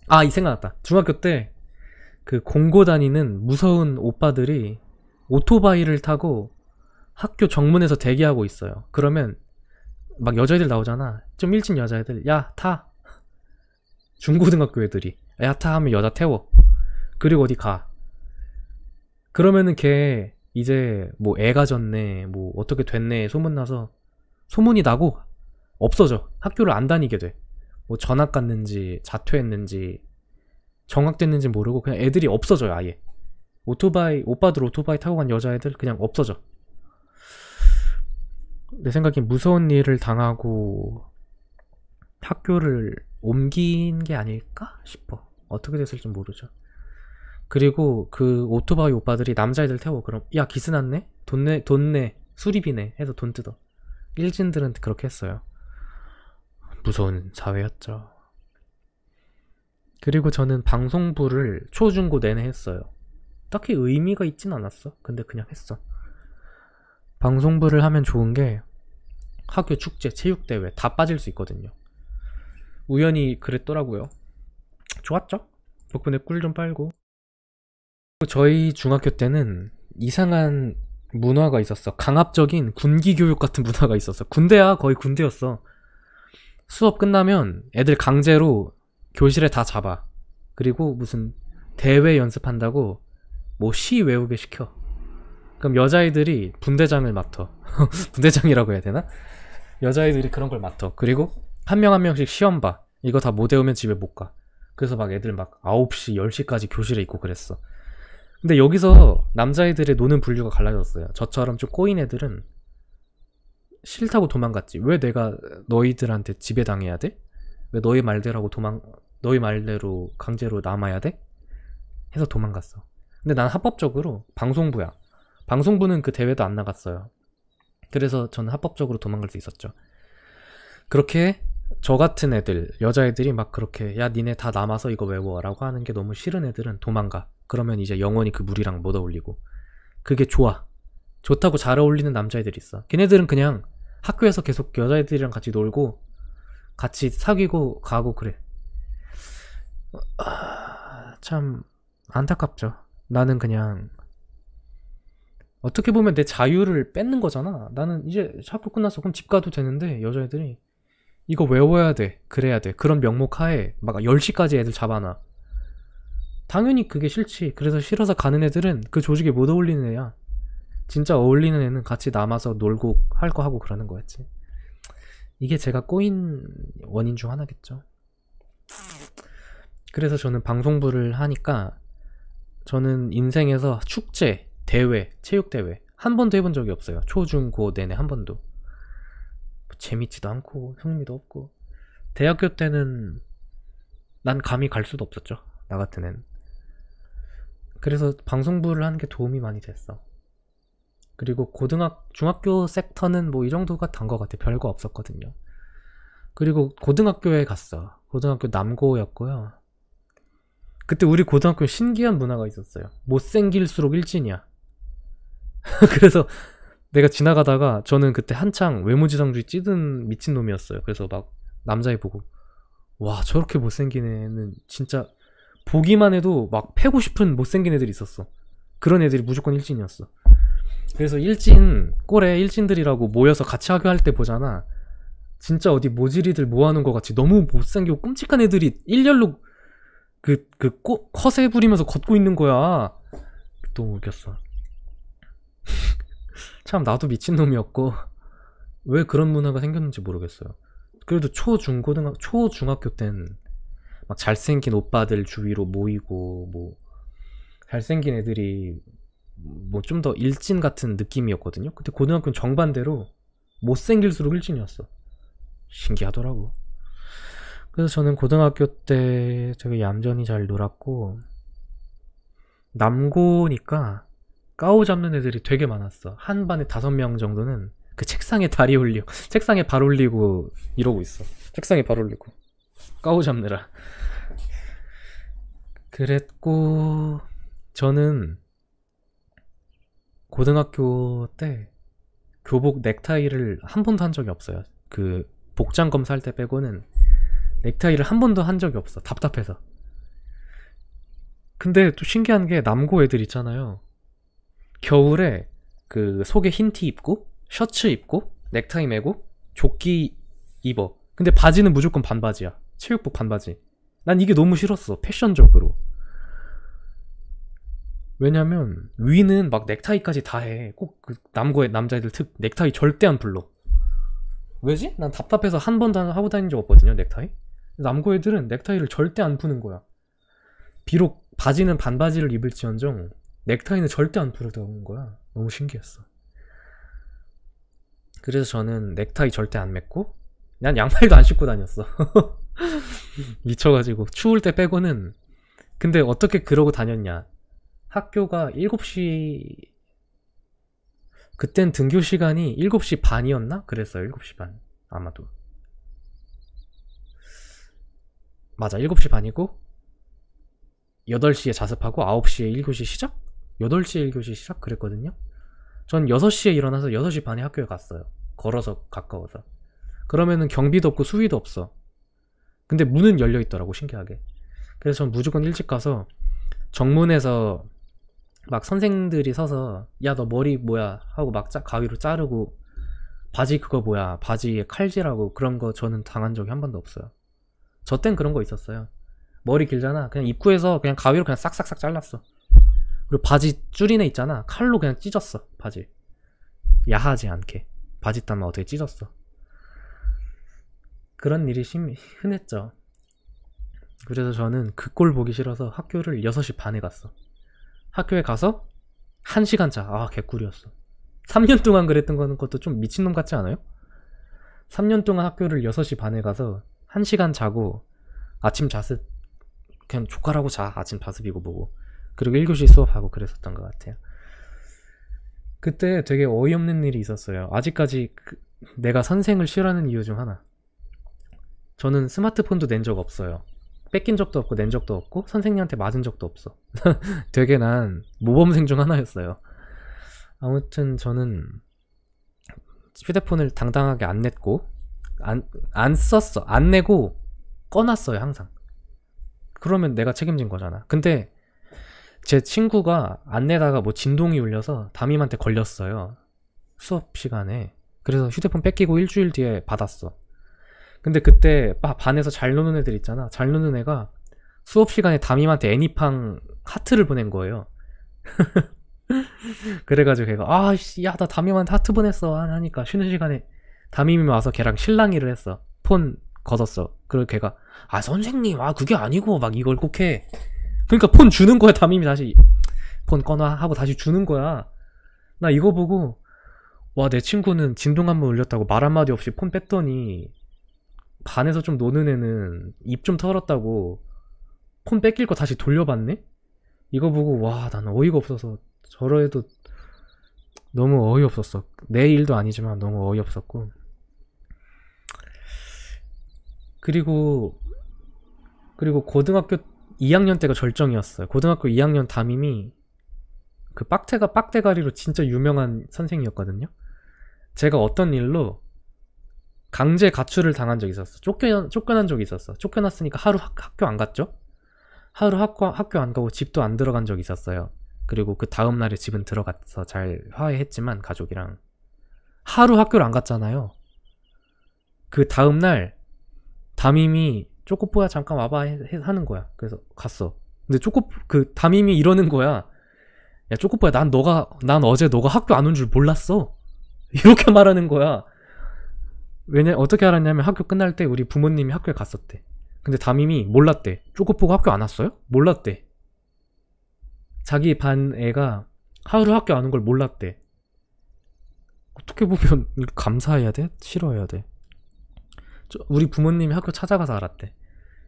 아 이 생각났다. 중학교 때 그 공고 다니는 무서운 오빠들이 오토바이를 타고 학교 정문에서 대기하고 있어요. 그러면 막 여자애들 나오잖아. 좀 일찍 여자애들 야 타. 중고등학교 애들이 야타 하면 여자 태워. 그리고 어디 가. 그러면은 걔 이제 뭐 애가 졌네, 뭐 어떻게 됐네 소문나서 소문이 나고 없어져. 학교를 안 다니게 돼. 뭐 전학 갔는지 자퇴했는지 정학됐는지 모르고 그냥 애들이 없어져요 아예. 오토바이 오빠들 오토바이 타고 간 여자애들 그냥 없어져. 내 생각엔 무서운 일을 당하고 학교를 옮긴 게 아닐까 싶어. 어떻게 됐을지 모르죠. 그리고 그 오토바이 오빠들이 남자애들 태워 그럼 야 기스 났네? 돈내 돈내 수리비네 해서 돈 뜯어 일진들은 그렇게 했어요 무서운 사회였죠 그리고 저는 방송부를 초중고 내내 했어요 딱히 의미가 있진 않았어 근데 그냥 했어 방송부를 하면 좋은 게 학교 축제, 체육대회 다 빠질 수 있거든요 우연히 그랬더라고요 좋았죠? 덕분에 꿀 좀 빨고 저희 중학교 때는 이상한 문화가 있었어. 강압적인 군기 교육 같은 문화가 있었어. 군대야, 거의 군대였어. 수업 끝나면 애들 강제로 교실에 다 잡아. 그리고 무슨 대회 연습한다고 뭐 시 외우게 시켜. 그럼 여자애들이 분대장을 맡아. 분대장이라고 해야 되나? 여자애들이 그런 걸 맡아. 그리고 한 명한 한 명씩 시험 봐. 이거 다 못 외우면 집에 못 가. 그래서 막 애들 막 9시, 10시까지 교실에 있고 그랬어. 근데 여기서 남자애들의 노는 분류가 갈라졌어요. 저처럼 좀 꼬인 애들은 싫다고 도망갔지. 왜 내가 너희들한테 지배당해야 돼? 왜 너희 말대로 도망 너희 말대로 강제로 남아야 돼? 해서 도망갔어. 근데 난 합법적으로 방송부야. 방송부는 그 대회도 안 나갔어요. 그래서 저는 합법적으로 도망갈 수 있었죠. 그렇게 저 같은 애들, 여자애들이 막 그렇게 야 니네 다 남아서 이거 외워라고 하는 게 너무 싫은 애들은 도망가. 그러면 이제 영원히 그 물이랑 못 어울리고 그게 좋아 좋다고 잘 어울리는 남자애들이 있어 걔네들은 그냥 학교에서 계속 여자애들이랑 같이 놀고 같이 사귀고 가고 그래 아, 참 안타깝죠 나는 그냥 어떻게 보면 내 자유를 뺏는 거잖아 나는 이제 학교 끝나서 그럼 집 가도 되는데 여자애들이 이거 외워야 돼 그래야 돼 그런 명목 하에 막 10시까지 애들 잡아놔 당연히 그게 싫지. 그래서 싫어서 가는 애들은 그 조직에 못 어울리는 애야. 진짜 어울리는 애는 같이 남아서 놀고 할 거 하고 그러는 거였지. 이게 제가 꼬인 원인 중 하나겠죠. 그래서 저는 방송부를 하니까 저는 인생에서 축제, 대회, 체육대회 한 번도 해본 적이 없어요. 초, 중, 고 내내 한 번도. 뭐 재밌지도 않고 흥미도 없고. 대학교 때는 난 감히 갈 수도 없었죠. 나 같은 애는. 그래서 방송부를 하는 게 도움이 많이 됐어. 그리고 고등학 중학교 섹터는 뭐 이 정도가 단 것 같아. 별거 없었거든요. 그리고 고등학교에 갔어. 고등학교 남고였고요. 그때 우리 고등학교 신기한 문화가 있었어요. 못생길수록 일진이야. 그래서 내가 지나가다가 저는 그때 한창 외모지상주의 찌든 미친놈이었어요. 그래서 막 남자애 보고 와 저렇게 못생긴 애는 진짜 보기만 해도 막 패고 싶은 못생긴 애들이 있었어. 그런 애들이 무조건 일진이었어. 그래서 일진, 꼴에 일진들이라고 모여서 같이 학교할 때 보잖아. 진짜 어디 모질이들 모아놓은 것 같이 너무 못생기고 끔찍한 애들이 일렬로 그, 그, 꼬, 컷에 부리면서 걷고 있는 거야. 너무 웃겼어. 참, 나도 미친놈이었고, 왜 그런 문화가 생겼는지 모르겠어요. 그래도 초, 중, 고등학, 초, 중학교 땐막 잘생긴 오빠들 주위로 모이고 뭐 잘생긴 애들이 뭐 좀 더 일진 같은 느낌이었거든요. 근데 고등학교는 정반대로 못생길수록 일진이었어. 신기하더라고. 그래서 저는 고등학교 때 되게 얌전히 잘 놀았고 남고니까 까오 잡는 애들이 되게 많았어. 한 반에 다섯 명 정도는 그 책상에 다리 올리고 책상에 발 올리고 이러고 있어. 책상에 발 올리고. 까오 잡느라 그랬고 저는 고등학교 때 교복 넥타이를 한 번도 한 적이 없어요 그 복장 검사할 때 빼고는 넥타이를 한 번도 한 적이 없어 답답해서 근데 또 신기한 게 남고 애들 있잖아요 겨울에 그 속에 흰 티 입고 셔츠 입고 넥타이 메고 조끼 입어 근데 바지는 무조건 반바지야 체육복 반바지. 난 이게 너무 싫었어. 패션적으로. 왜냐면 위는 막 넥타이까지 다 해. 꼭그 남고의 남자애들 특 넥타이 절대 안 불러. 왜지? 난 답답해서 한 번도 하고 다닌 적 없거든요, 넥타이. 남고 애들은 넥타이를 절대 안 푸는 거야. 비록 바지는 반바지를 입을지언정 넥타이는 절대 안 풀어다오는 거야. 너무 신기했어. 그래서 저는 넥타이 절대 안 맸고 난 양말도 안 신고 다녔어. 미쳐가지고 추울 때 빼고는 근데 어떻게 그러고 다녔냐 학교가 7시 그땐 등교 시간이 7시 반이었나? 그랬어요 7시 반 아마도 맞아 7시 반이고 8시에 자습하고 9시에 1교시 시작? 8시에 1교시 시작 그랬거든요 전 6시에 일어나서 6시 반에 학교에 갔어요 걸어서 가까워서 그러면은 경비도 없고 수위도 없어 근데 문은 열려 있더라고 신기하게 그래서 전 무조건 일찍 가서 정문에서 막 선생들이 서서 야 너 머리 뭐야 하고 막 짜, 가위로 자르고 바지 그거 뭐야 바지에 칼질하고 그런 거 저는 당한 적이 한 번도 없어요 저땐 그런 거 있었어요 머리 길잖아 그냥 입구에서 그냥 가위로 그냥 싹싹싹 잘랐어 그리고 바지 줄이네 있잖아 칼로 그냥 찢었어 바지 야하지 않게 바지 땀만 어떻게 찢었어 그런 일이 심, 흔했죠. 그래서 저는 그 꼴 보기 싫어서 학교를 6시 반에 갔어. 학교에 가서 1시간 자. 아, 개꿀이었어. 3년 동안 그랬던 거는 것도 좀 미친놈 같지 않아요? 3년 동안 학교를 6시 반에 가서 1시간 자고 아침 자습 그냥 조카라고 자 아침 자습이고 뭐고 그리고 1교시 수업하고 그랬었던 것 같아요 그때 되게 어이없는 일이 있었어요 아직까지 그, 내가 선생을 싫어하는 이유 중 하나 저는 스마트폰도 낸 적 없어요. 뺏긴 적도 없고 낸 적도 없고 선생님한테 맞은 적도 없어. 되게 난 모범생 중 하나였어요. 아무튼 저는 휴대폰을 당당하게 안 냈고 안, 안 썼어. 안 내고 꺼놨어요, 항상. 그러면 내가 책임진 거잖아. 근데 제 친구가 안 내다가 뭐 진동이 울려서 담임한테 걸렸어요. 수업 시간에. 그래서 휴대폰 뺏기고 일주일 뒤에 받았어. 근데 그때 반에서 잘 노는 애들 있잖아. 잘 노는 애가 수업 시간에 담임한테 애니팡 하트를 보낸 거예요. 그래가지고 걔가 아 씨 야 나 담임한테 하트 보냈어 아, 하니까 쉬는 시간에 담임이 와서 걔랑 실랑이를 했어. 폰 걷었어. 그리고 걔가 아 선생님 아 그게 아니고 막 이걸 꼭 해. 그러니까 폰 주는 거야 담임이 다시 폰 꺼놔 하고 다시 주는 거야. 나 이거 보고 와 내 친구는 진동 한 번 울렸다고 말 한마디 없이 폰 뺐더니 반에서 좀 노는 애는 입 좀 털었다고 폰 뺏길 거 다시 돌려봤네? 이거 보고 와 나는 어이가 없어서 저러 해도 너무 어이없었어 내 일도 아니지만 너무 어이없었고 그리고 그리고 고등학교 2학년 때가 절정이었어요 고등학교 2학년 담임이 그 빡태가 빡대가리로 진짜 유명한 선생이었거든요 제가 어떤 일로 강제 가출을 당한 적이 있었어. 쫓겨, 쫓겨난 적이 있었어. 쫓겨났으니까 하루 학, 학교 안 갔죠? 하루 학교, 학교 안 가고 집도 안 들어간 적이 있었어요. 그리고 그 다음날에 집은 들어가서 잘 화해했지만, 가족이랑. 하루 학교를 안 갔잖아요. 그 다음날, 담임이 쪼코뽀야 잠깐 와봐 해, 하는 거야. 그래서 갔어. 근데 쪼꼬, 그 담임이 이러는 거야. 야, 쪼코뽀야난 너가, 난 어제 너가 학교 안 온 줄 몰랐어. 이렇게 말하는 거야. 왜냐 어떻게 알았냐면 학교 끝날 때 우리 부모님이 학교에 갔었대. 근데 담임이 몰랐대. 쪼꼬포가 학교 안 왔어요? 몰랐대. 자기 반 애가 하루 학교 안 온 걸 몰랐대. 어떻게 보면 감사해야 돼? 싫어해야 돼. 우리 부모님이 학교 찾아가서 알았대.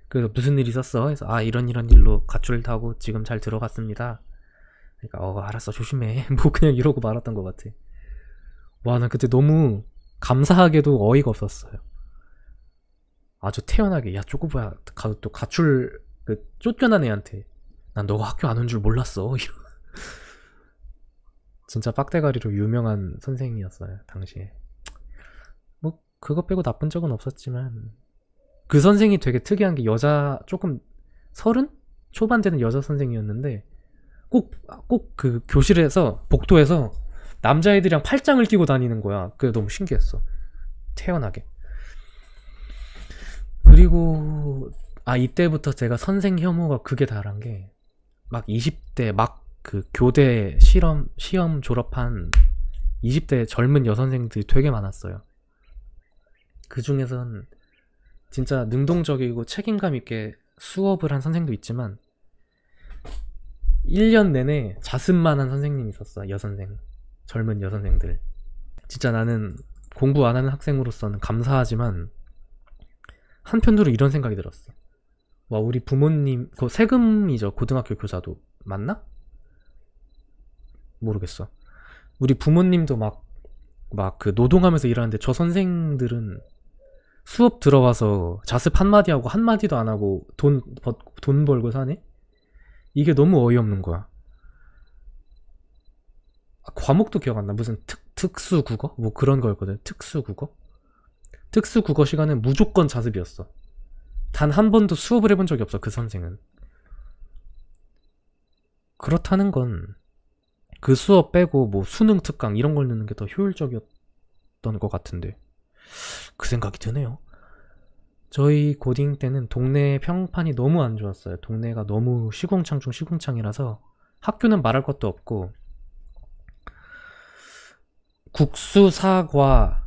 그래서 무슨 일 있었어? 해서 아 이런 이런 일로 가출을 타고 지금 잘 들어갔습니다. 그러니까 어 알았어 조심해. 뭐 그냥 이러고 말았던 것 같아. 와나 그때 너무 감사하게도 어이가 없었어요. 아주 태연하게 야 쪼꼬부야 가, 또 가출 그 쫓겨난 애한테 난 너가 학교 안 온 줄 몰랐어 이런 진짜 빡대가리로 유명한 선생이었어요 당시에 뭐 그거 빼고 나쁜 적은 없었지만 그 선생이 되게 특이한 게 여자 조금 서른 초반 되는 여자 선생이었는데 꼭 꼭그 아, 교실에서 복도에서 남자애들이랑 팔짱을 끼고 다니는 거야. 그게 너무 신기했어. 태연하게. 그리고 아 이때부터 제가 선생 혐오가 그게 다란 게막 20대 막 그 교대 실험 시험 졸업한 20대 젊은 여선생들이 되게 많았어요. 그 중에선 진짜 능동적이고 책임감 있게 수업을 한 선생도 있지만 1년 내내 자습만 한 선생님이 있었어 여선생 젊은 여선생들. 진짜 나는 공부 안 하는 학생으로서는 감사하지만 한편으로 이런 생각이 들었어. 와 우리 부모님 그 세금이죠 고등학교 교사도 맞나? 모르겠어. 우리 부모님도 막 막 그 노동하면서 일하는데 저 선생들은 수업 들어와서 자습 한마디 하고 한마디도 안 하고 돈, 버, 돈 벌고 사네? 이게 너무 어이없는 거야. 과목도 기억 안 나. 무슨 특, 특수 국어? 뭐 그런 거였거든. 특수 국어? 특수 국어 시간은 무조건 자습이었어. 단 한 번도 수업을 해본 적이 없어, 그 선생은. 그렇다는 건, 그 수업 빼고 뭐 수능 특강 이런 걸 넣는 게 더 효율적이었던 것 같은데. 그 생각이 드네요. 저희 고딩 때는 동네 평판이 너무 안 좋았어요. 동네가 너무 시궁창 중 시궁창이라서 학교는 말할 것도 없고 국수, 사과.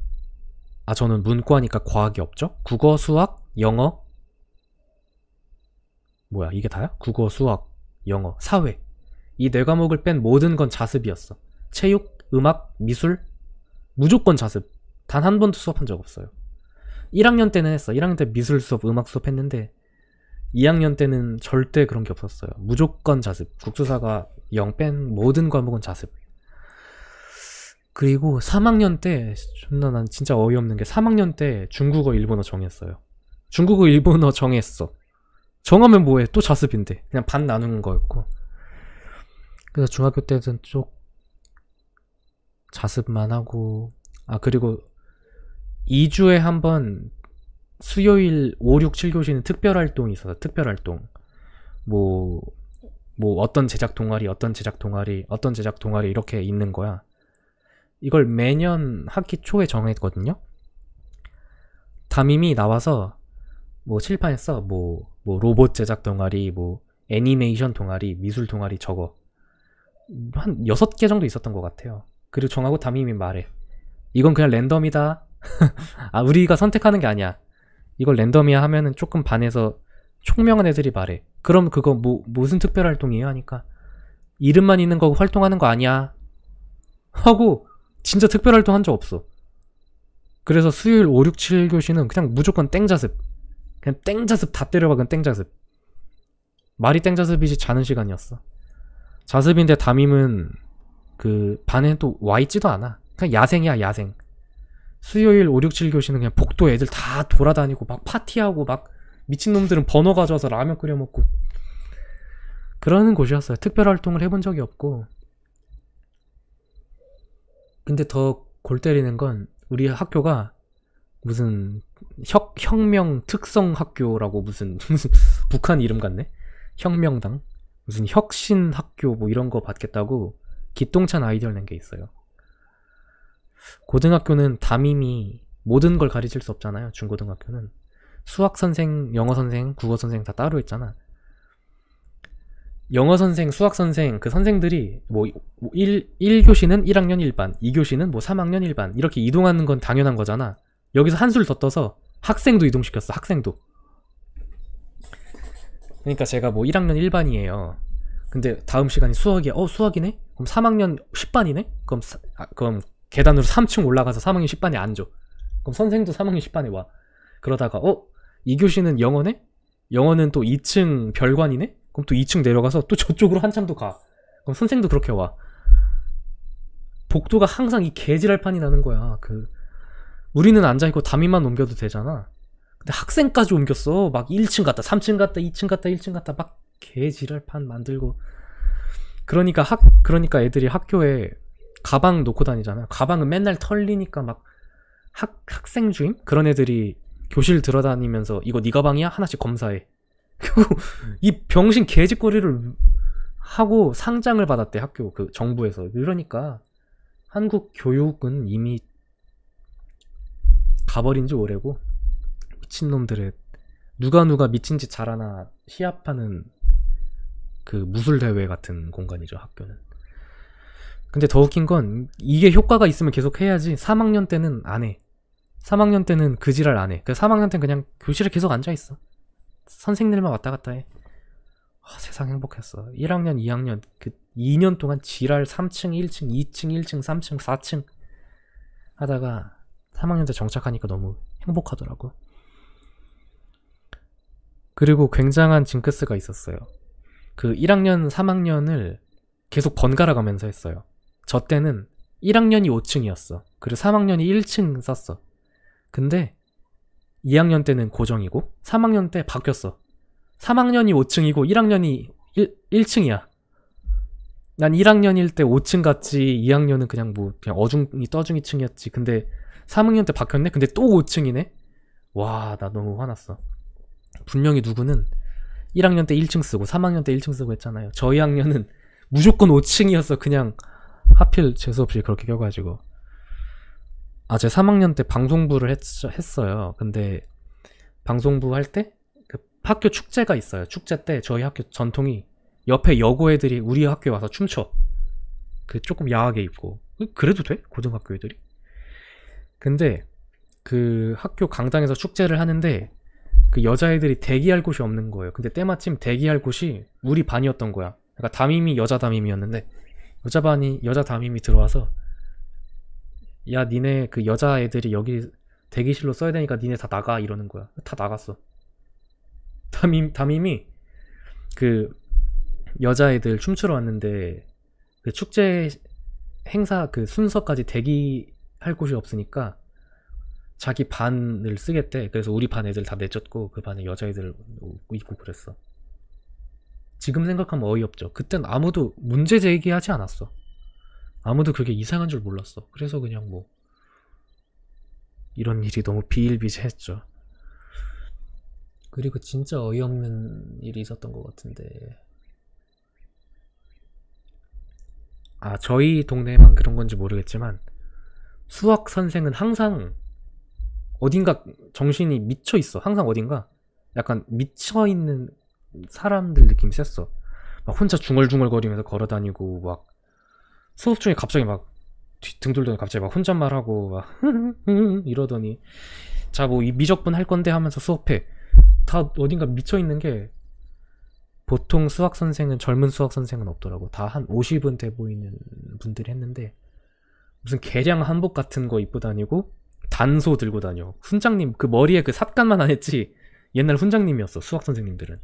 아, 저는 문과니까 과학이 없죠? 국어, 수학, 영어. 뭐야, 이게 다야? 국어, 수학, 영어, 사회. 이 네 과목을 뺀 모든 건 자습이었어. 체육, 음악, 미술. 무조건 자습. 단 한 번도 수업한 적 없어요. 1학년 때는 했어. 1학년 때 미술 수업, 음악 수업 했는데 2학년 때는 절대 그런 게 없었어요. 무조건 자습. 국수사과0뺀 모든 과목은 자습. 그리고 3학년 때 존나 난 진짜 어이없는 게 3학년 때 중국어 일본어 정했어요. 중국어 일본어 정했어. 정하면 뭐해? 또 자습인데 그냥 반 나누는 거였고. 그래서 중학교 때는 쭉 자습만 하고 아 그리고 2주에 한 번 수요일 5, 6, 7교시는 특별 활동이 있어서 특별 활동. 뭐, 뭐 어떤 제작 동아리, 어떤 제작 동아리, 어떤 제작 동아리 이렇게 있는 거야. 이걸 매년 학기 초에 정했거든요. 담임이 나와서 뭐 칠판에서 뭐, 뭐 로봇 제작 동아리, 뭐 애니메이션 동아리, 미술 동아리 적어 한 6개 정도 있었던 것 같아요. 그리고 정하고 담임이 말해. 이건 그냥 랜덤이다. 아, 우리가 선택하는 게 아니야. 이걸 랜덤이야 하면은 조금 반해서 총명한 애들이 말해. 그럼 그거 뭐, 무슨 특별 활동이에요? 하니까. 이름만 있는 거고 활동하는 거 아니야. 하고, 진짜 특별 활동 한 적 없어. 그래서 수요일 5, 6, 7교시는 그냥 무조건 땡자습. 그냥 땡자습 다 때려봐, 그 땡자습. 말이 땡자습이지 자는 시간이었어. 자습인데 담임은 그 반에 또 와 있지도 않아. 그냥 야생이야, 야생. 수요일 5, 6, 7교시는 그냥 복도 애들 다 돌아다니고 막 파티하고 막 미친놈들은 번호 가져와서 라면 끓여 먹고 그러는 곳이었어요. 특별 활동을 해본 적이 없고 근데 더 골 때리는 건 우리 학교가 무슨 혁, 혁명 특성 학교라고 무슨, 무슨 북한 이름 같네? 혁명당? 무슨 혁신 학교 뭐 이런 거 받겠다고 기똥찬 아이디어 낸게 있어요. 고등학교는 담임이 모든 걸 가르칠 수 없잖아요. 중고등학교는. 수학 선생, 영어 선생, 국어 선생 다 따로 있잖아. 영어 선생, 수학 선생, 그 선생들이 뭐 1, 1교시는 1학년 1반, 2교시는 뭐 3학년 1반 뭐 이렇게 이동하는 건 당연한 거잖아. 여기서 한술 더 떠서 학생도 이동시켰어, 학생도. 그러니까 제가 뭐 1학년 1반이에요. 근데 다음 시간이 수학이야. 어, 수학이네? 그럼 3학년 10반이네? 그럼, 사, 아, 그럼 계단으로 3층 올라가서 3학년 10반에 앉아. 그럼 선생도 3학년 10반에 와. 그러다가, 어? 2교시는 영어네? 영어는 또 2층 별관이네? 그럼 또 2층 내려가서 또 저쪽으로 한참 더 가. 그럼 선생도 그렇게 와. 복도가 항상 이 개지랄판이 나는 거야. 그 우리는 앉아있고 담임만 옮겨도 되잖아. 근데 학생까지 옮겼어. 막 1층 갔다, 3층 갔다, 2층 갔다, 1층 갔다 막 개지랄판 만들고. 그러니까 학 그러니까 애들이 학교에 가방 놓고 다니잖아. 가방은 맨날 털리니까 막 학, 학생 주임 그런 애들이 교실 들어다니면서 이거 네 가방이야 하나씩 검사해. 그리고 이 병신 개짓거리를 하고 상장을 받았대 학교 그 정부에서 이러니까 한국 교육은 이미 가버린 지 오래고 미친놈들의 누가 누가 미친 지 잘하나 시합하는 그 무술 대회 같은 공간이죠 학교는 근데 더 웃긴 건 이게 효과가 있으면 계속 해야지 3학년 때는 안 해 3학년 때는 그 지랄 안해 그 3학년 때는 그냥 교실에 계속 앉아있어 선생들만 님 왔다 갔다 해. 아, 세상 행복했어. 1학년, 2학년 그 2년 동안 지랄 3층, 1층, 2층, 1층, 3층, 4층 하다가 3학년 때 정착하니까 너무 행복하더라고. 그리고 굉장한 징크스가 있었어요. 그 1학년, 3학년을 계속 번갈아 가면서 했어요. 저 때는 1학년이 5층이었어. 그리고 3학년이 1층 썼어. 근데 2학년 때는 고정이고 3학년 때 바뀌었어. 3학년이 5층이고 1학년이 1, 1층이야. 난 1학년일 때 5층 같지 2학년은 그냥 뭐 그냥 어중이 떠중이 층이었지. 근데 3학년 때 바뀌었네? 근데 또 5층이네? 와, 나 너무 화났어. 분명히 누구는 1학년 때 1층 쓰고 3학년 때 1층 쓰고 했잖아요. 저희 학년은 무조건 5층이었어 그냥 하필 재수없이 그렇게 껴가지고 아, 제가 3학년 때 방송부를 했, 했어요. 근데 방송부 할때그 학교 축제가 있어요. 축제 때 저희 학교 전통이 옆에 여고 애들이 우리 학교에 와서 춤춰. 그 조금 야하게 입고. 그 그래도 돼? 고등학교 애들이? 근데 그 학교 강당에서 축제를 하는데 그 여자애들이 대기할 곳이 없는 거예요. 근데 때마침 대기할 곳이 우리 반이었던 거야. 그러니까 담임이 여자 담임이었는데 여자 반이 여자 담임이 들어와서 야 니네 그 여자애들이 여기 대기실로 써야 되니까 니네 다 나가 이러는 거야 다 나갔어 담임, 담임이 그 여자애들 춤추러 왔는데 그 축제 행사 그 순서까지 대기할 곳이 없으니까 자기 반을 쓰겠대 그래서 우리 반 애들 다 내쫓고 그 반에 여자애들 있고 그랬어 지금 생각하면 어이없죠 그땐 아무도 문제 제기하지 않았어 아무도 그게 이상한 줄 몰랐어. 그래서 그냥 뭐 이런 일이 너무 비일비재했죠. 그리고 진짜 어이없는 일이 있었던 것 같은데 아 저희 동네만 에 그런 건지 모르겠지만 수학 선생은 항상 어딘가 정신이 미쳐 있어. 항상 어딘가 약간 미쳐 있는 사람들 느낌 셌어. 막 혼자 중얼중얼거리면서 걸어다니고 막 수업 중에 갑자기 막 등돌더니 갑자기 막 혼잣말하고 막 이러더니 자 뭐 이 미적분 할 건데 하면서 수업해 다 어딘가 미쳐 있는 게 보통 수학 선생은 젊은 수학 선생은 없더라고 다 한 50은 돼 보이는 분들이 했는데 무슨 개량 한복 같은 거 입고 다니고 단소 들고 다녀 훈장님 그 머리에 그 삽간만 안 했지 옛날 훈장님이었어 수학 선생님들은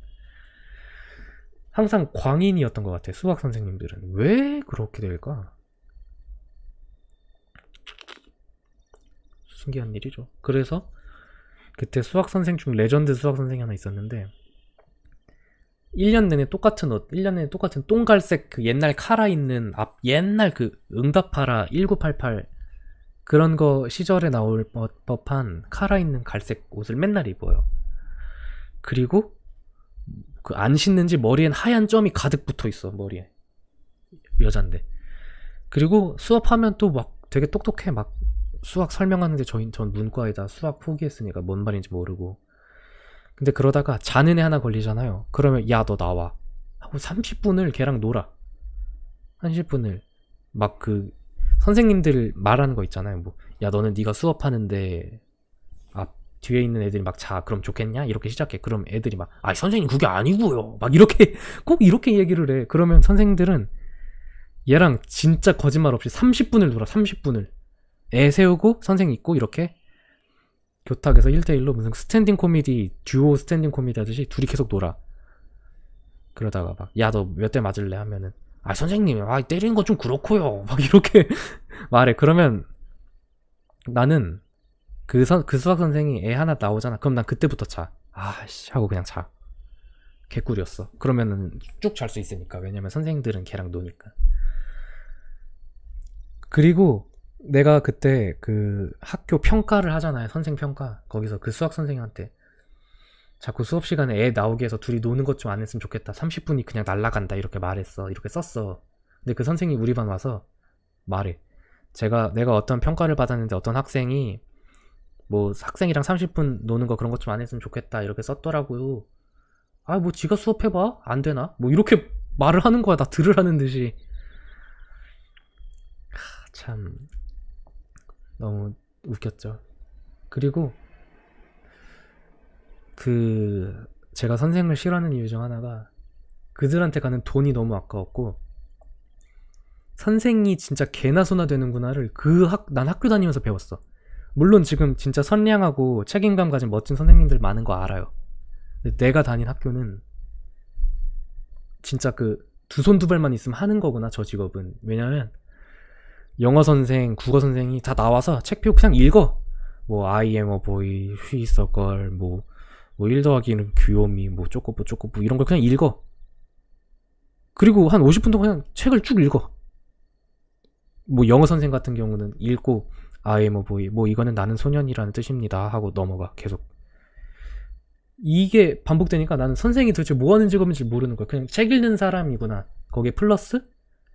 항상 광인이었던 것 같아요. 수학 선생님들은. 왜 그렇게 될까? 신기한 일이죠. 그래서 그때 수학 선생 중 레전드 수학 선생이 하나 있었는데 1년 내내 똑같은 옷, 1년 내내 똑같은 똥갈색 그 옛날 카라 있는 앞 옛날 그 응답하라 1988 그런 거 시절에 나올 법한 카라 있는 갈색 옷을 맨날 입어요. 그리고 그안 씻는지 머리엔 하얀 점이 가득 붙어 있어 머리에 여잔데 그리고 수업하면 또 막 되게 똑똑해 막 수학 설명하는데 저인 전 문과에다 수학 포기했으니까 뭔 말인지 모르고 근데 그러다가 자는 애 하나 걸리잖아요 그러면 야 너 나와 하고 30분을 걔랑 놀아 30분을 막 그 선생님들 말하는 거 있잖아요 뭐 야 너는 네가 수업하는데 뒤에 있는 애들이 막 자 그럼 좋겠냐 이렇게 시작해 그럼 애들이 막아 선생님 그게 아니고요 막 이렇게 꼭 이렇게 얘기를 해 그러면 선생들은 얘랑 진짜 거짓말 없이 30분을 놀아 30분을 애 세우고 선생 있고 이렇게 교탁에서 1대1로 무슨 스탠딩 코미디 듀오 스탠딩 코미디 하듯이 둘이 계속 놀아 그러다가 막 야 너 몇 대 맞을래 하면은 아 선생님 아 때리는 건 좀 그렇고요 막 이렇게 말해 그러면 나는 그, 선, 그 수학 선생이 애 하나 나오잖아. 그럼 난 그때부터 자. 아씨 하고 그냥 자. 개꿀이었어. 그러면은 쭉 잘 수 있으니까. 왜냐면 선생님들은 걔랑 노니까. 그리고 내가 그때 그 학교 평가를 하잖아요. 선생 평가. 거기서 그 수학 선생한테 님 자꾸 수업 시간에 애 나오게 해서 둘이 노는 것 좀 안 했으면 좋겠다. 30분이 그냥 날라간다. 이렇게 말했어. 이렇게 썼어. 근데 그 선생이 우리 반 와서 말해. 제가 내가 어떤 평가를 받았는데 어떤 학생이 뭐 학생이랑 30분 노는 거 그런 것 좀 안 했으면 좋겠다 이렇게 썼더라고요. 아 뭐 지가 수업해봐 안 되나? 뭐 이렇게 말을 하는 거야 나 들으라는 듯이 하, 참 너무 웃겼죠. 그리고 그 제가 선생을 싫어하는 이유 중 하나가 그들한테 가는 돈이 너무 아까웠고 선생이 진짜 개나 소나 되는구나를 그 학 난 학교 다니면서 배웠어. 물론 지금 진짜 선량하고 책임감 가진 멋진 선생님들 많은 거 알아요. 근데 내가 다닌 학교는 진짜 그 두 손 두 발만 있으면 하는 거구나 저 직업은. 왜냐면 영어 선생, 국어 선생이 다 나와서 책표 그냥 읽어. 뭐 I am a boy, she is a girl, 뭐 뭐1 더하기는 귀요미, 뭐 쪼꼬부 쪼꼬부 이런 걸 그냥 읽어. 그리고 한 50분 동안 그냥 책을 쭉 읽어. 뭐 영어 선생 같은 경우는 읽고 I'm a boy 뭐 이거는 나는 소년이라는 뜻입니다 하고 넘어가 계속 이게 반복되니까 나는 선생이 도대체 뭐 하는 직업인지 모르는 거야 그냥 책 읽는 사람이구나 거기에 플러스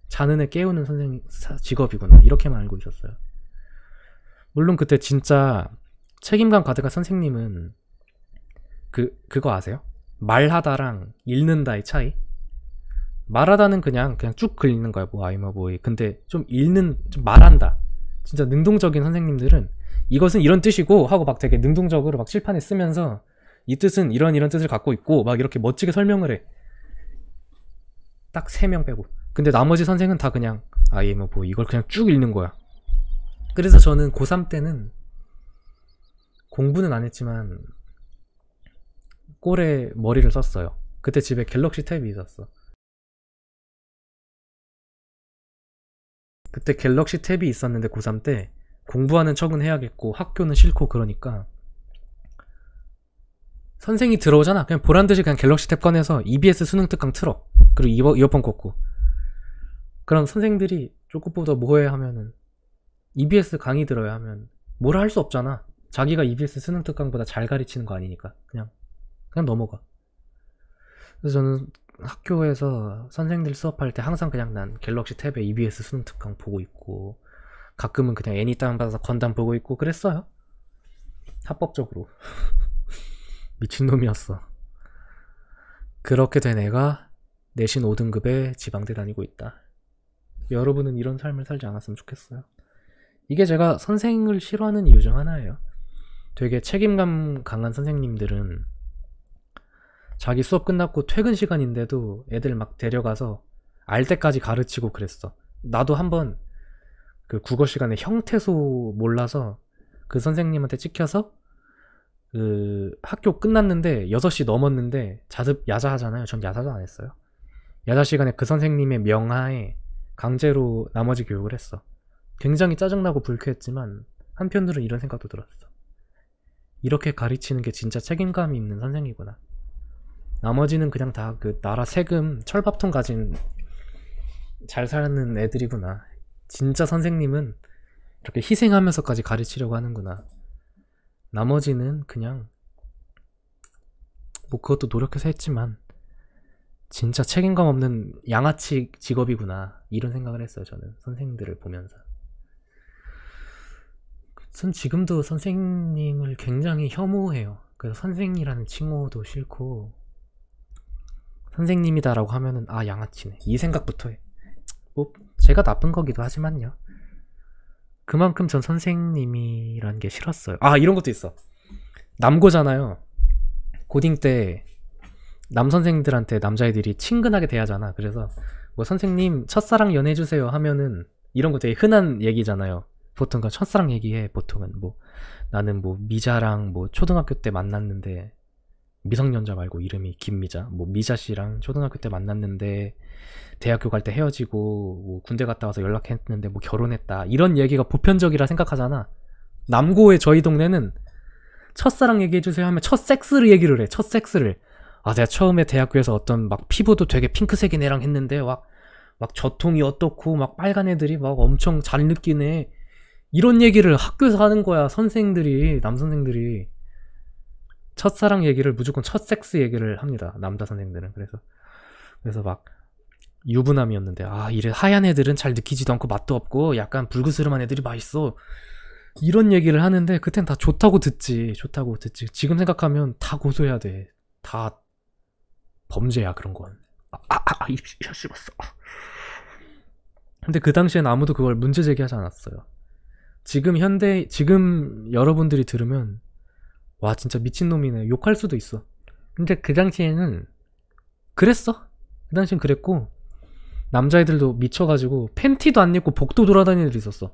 자는 애 깨우는 선생 직업이구나 이렇게만 알고 있었어요 물론 그때 진짜 책임감 가득한 선생님은 그 그거 아세요? 말하다랑 읽는다의 차이? 말하다는 그냥 그냥 쭉글 긁는 거야 뭐아이 a 뭐, 보이. 뭐, 근데 좀 읽는 좀 말한다 진짜 능동적인 선생님들은 이것은 이런 뜻이고 하고 막 되게 능동적으로 막 실판에 쓰면서 이 뜻은 이런 이런 뜻을 갖고 있고 막 이렇게 멋지게 설명을 해. 딱 세 명 빼고. 근데 나머지 선생은 다 그냥 아예 뭐, 뭐 이걸 그냥 쭉 읽는 거야. 그래서 저는 고3 때는 공부는 안 했지만 꼴에 머리를 썼어요. 그때 집에 갤럭시 탭이 있었어. 그때 갤럭시 탭이 있었는데 고3 때 공부하는 척은 해야겠고 학교는 싫고 그러니까 선생이 들어오잖아 그냥 보란듯이 그냥 갤럭시 탭 꺼내서 EBS 수능 특강 틀어 그리고 이어, 이어폰 꽂고 그럼 선생들이 조금보다 뭐해 하면은 EBS 강의 들어야 하면 뭐라 할 수 없잖아 자기가 EBS 수능 특강보다 잘 가르치는 거 아니니까 그냥 그냥 넘어가 그래서 저는 학교에서 선생들 수업할 때 항상 그냥 난 갤럭시 탭에 EBS 수능 특강 보고 있고 가끔은 그냥 애니 다운받아서 건담 보고 있고 그랬어요. 합법적으로. 미친놈이었어. 그렇게 된 애가 내신 5등급에 지방대 다니고 있다. 여러분은 이런 삶을 살지 않았으면 좋겠어요. 이게 제가 선생을 싫어하는 이유 중 하나예요. 되게 책임감 강한 선생님들은 자기 수업 끝났고 퇴근 시간인데도 애들 막 데려가서 알 때까지 가르치고 그랬어. 나도 한번 그 국어 시간에 형태소 몰라서 그 선생님한테 찍혀서 그 학교 끝났는데 6시 넘었는데 자습 야자 하잖아요. 전 야자도 안 했어요. 야자 시간에 그 선생님의 명하에 강제로 나머지 교육을 했어. 굉장히 짜증나고 불쾌했지만 한편으로는 이런 생각도 들었어. 이렇게 가르치는 게 진짜 책임감 이 있는 선생이구나. 나머지는 그냥 다 그 나라 세금 철밥통 가진 잘 사는 애들이구나. 진짜 선생님은 이렇게 희생하면서까지 가르치려고 하는구나. 나머지는 그냥 뭐 그것도 노력해서 했지만 진짜 책임감 없는 양아치 직업이구나 이런 생각을 했어요 저는 선생님들을 보면서 전 지금도 선생님을 굉장히 혐오해요 그래서 선생이라는 칭호도 싫고 선생님이다라고 하면은 아 양아치네 이 생각부터 해. 뭐 제가 나쁜 거기도 하지만요. 그만큼 전 선생님이란 게 싫었어요. 아 이런 것도 있어. 남고잖아요. 고딩 때 남선생들한테 남자애들이 친근하게 대하잖아. 그래서 뭐 선생님 첫사랑 연애주세요 하면은 이런 거 되게 흔한 얘기잖아요. 보통 그 첫사랑 얘기해 보통은 뭐 나는 뭐 미자랑 뭐 초등학교 때 만났는데 미성년자 말고 이름이 김미자, 뭐 미자 씨랑 초등학교 때 만났는데 대학교 갈 때 헤어지고 뭐 군대 갔다 와서 연락했는데 뭐 결혼했다 이런 얘기가 보편적이라 생각하잖아. 남고의 저희 동네는 첫사랑 얘기해주세요 하면 첫 섹스를 얘기를 해. 첫 섹스를. 아 내가 처음에 대학교에서 어떤 막 피부도 되게 핑크색인 애랑 했는데 막막 저통이 어떻고 막 빨간 애들이 막 엄청 잘 느끼네 이런 얘기를 학교에서 하는 거야 선생들이 남 선생들이 첫사랑 얘기를 무조건 첫 섹스 얘기를 합니다. 남자 선생들은. 그래서 그래서 막 유부남이었는데 아 이래 하얀 애들은 잘 느끼지도 않고 맛도 없고 약간 불그스름한 애들이 맛있어 이런 얘기를 하는데 그땐 다 좋다고 듣지 좋다고 듣지 지금 생각하면 다 고소해야 돼 다 범죄야 그런 건 아 아아 아, 이씨 씹었어 근데 그 당시엔 아무도 그걸 문제 제기하지 않았어요 지금 현대 지금 여러분들이 들으면 와 진짜 미친놈이네 욕할 수도 있어 근데 그 당시에는 그랬어 그 당시엔 그랬고 남자애들도 미쳐가지고 팬티도 안 입고 복도 돌아다니는 애들 있었어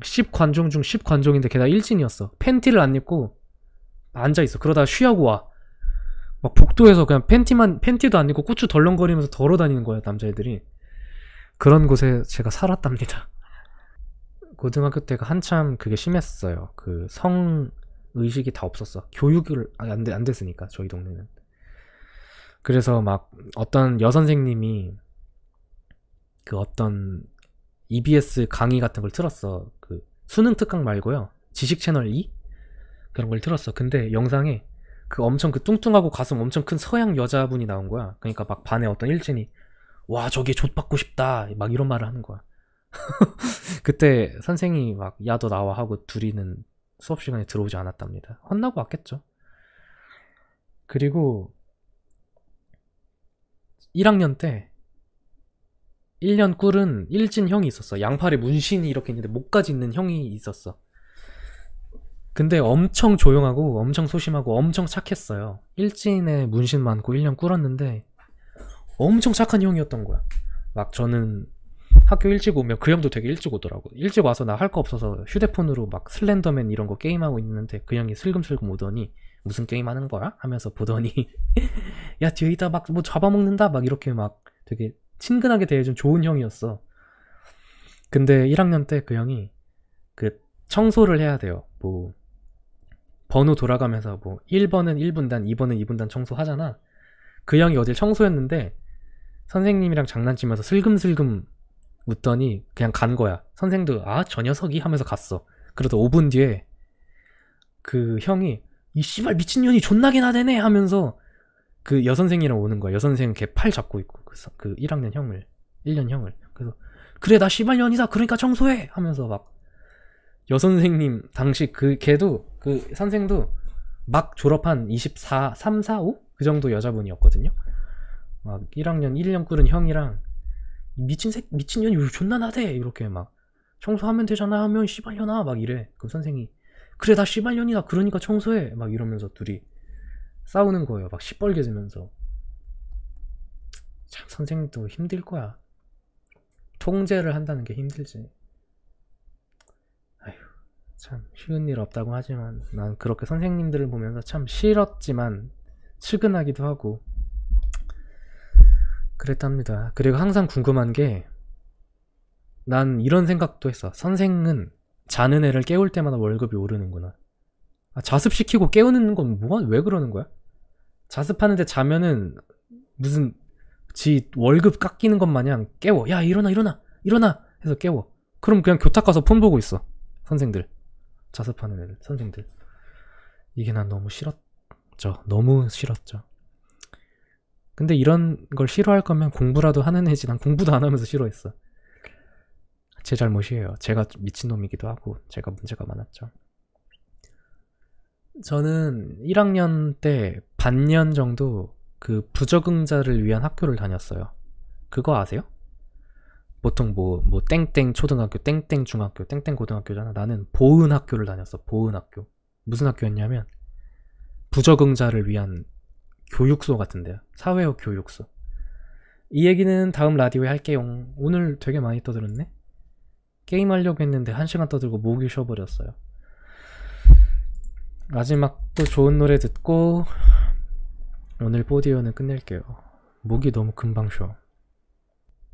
10관종 중 10관종인데 걔다 1진이었어 팬티를 안 입고 앉아있어 그러다 쉬하고 와막 복도에서 그냥 팬티만 팬티도 안 입고 꾸추 덜렁거리면서 덜어 다니는 거야 남자애들이 그런 곳에 제가 살았답니다 고등학교 때가 한참 그게 심했어요 그성 의식이 다 없었어. 교육을 안, 안 됐으니까 저희 동네는. 그래서 막 어떤 여선생님이 그 어떤 EBS 강의 같은 걸 틀었어. 그 수능 특강 말고요. 지식 채널 2 e? 그런 걸 틀었어. 근데 영상에 그 엄청 그 뚱뚱하고 가슴 엄청 큰 서양 여자분이 나온 거야. 그러니까 막 반에 어떤 일진이 와저기좆 받고 싶다 막 이런 말을 하는 거야. 그때 선생이 막야도 나와 하고 둘이는 수업 시간에 들어오지 않았답니다. 혼나고 왔겠죠. 그리고 1학년 때 1년 꿀은 일진 형이 있었어. 양팔에 문신이 이렇게 있는데 목까지 있는 형이 있었어. 근데 엄청 조용하고 엄청 소심하고 엄청 착했어요. 일진에 문신 많고 1년 꿀었는데 엄청 착한 형이었던 거야. 막 저는 학교 일찍 오면 그 형도 되게 일찍 오더라고. 일찍 와서 나 할 거 없어서 휴대폰으로 막 슬렌더맨 이런 거 게임하고 있는데 그 형이 슬금슬금 오더니 무슨 게임 하는 거야? 하면서 보더니 야 뒤에 있다 막 뭐 잡아먹는다 막 이렇게 막 되게 친근하게 대해준 좋은 형이었어. 근데 1학년 때 그 형이 그 청소를 해야 돼요. 뭐 번호 돌아가면서 뭐 1번은 1분단, 2번은 2분단 청소하잖아. 그 형이 어제 청소했는데 선생님이랑 장난치면서 슬금슬금 웃더니 그냥 간 거야. 선생도 아 저 녀석이 하면서 갔어. 그러다 5분 뒤에 그 형이 이 씨발 미친년이 존나게 나되네 하면서 그 여선생이랑 오는 거야. 여선생 은걔팔 잡고 있고 그, 그 1학년 형을 1년 형을 그래서 그래 나 씨발년이다 그러니까 청소해 하면서 막 여선생님 당시 그 걔도 그 선생도 막 졸업한 24 3 4 5 그 정도 여자분이었거든요. 막 1학년 1년 끓은 형이랑 미친 새 미친년이 존나 나대 이렇게 막 청소하면 되잖아 하면 씨발년아 막 이래 그 선생이 그래 나 씨발년이다 그러니까 청소해 막 이러면서 둘이 싸우는 거예요 막 시뻘개지면서 참 선생님도 힘들 거야 통제를 한다는 게 힘들지 아휴 참 쉬운 일 없다고 하지만 난 그렇게 선생님들을 보면서 참 싫었지만 측은하기도 하고 그랬답니다. 그리고 항상 궁금한 게 난 이런 생각도 했어. 선생은 자는 애를 깨울 때마다 월급이 오르는구나. 아, 자습시키고 깨우는 건 뭐야? 왜 그러는 거야? 자습하는데 자면은 무슨 지 월급 깎이는 것 마냥 깨워. 야, 일어나, 일어나, 일어나! 해서 깨워. 그럼 그냥 교탁 가서 폰 보고 있어. 선생들. 자습하는 애들, 선생들. 이게 난 너무 싫었죠. 너무 싫었죠. 근데 이런 걸 싫어할 거면 공부라도 하는 애지 난 공부도 안 하면서 싫어했어 제 잘못이에요 제가 미친놈이기도 하고 제가 문제가 많았죠 저는 1학년 때 반년 정도 그 부적응자를 위한 학교를 다녔어요 그거 아세요? 보통 뭐, 뭐, 땡땡 초등학교, 땡땡 중학교, 땡땡 고등학교잖아. 나는 보은 학교를 다녔어, 보은 학교. 무슨 학교였냐면, 부적응자를 위한 교육소 같은데요. 사회학 교육소. 이 얘기는 다음 라디오에 할게요. 오늘 되게 많이 떠들었네? 게임하려고 했는데 한시간 떠들고 목이 쉬어버렸어요. 마지막 또 좋은 노래 듣고 오늘 보디오는 끝낼게요. 목이 너무 금방 쉬어.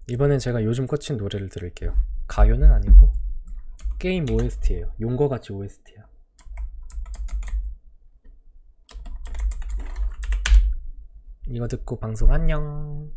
이번엔 제가 요즘 꽂힌 노래를 들을게요. 가요는 아니고 게임 OST예요. 용과같이 OST야. 이거 듣고 방송 안녕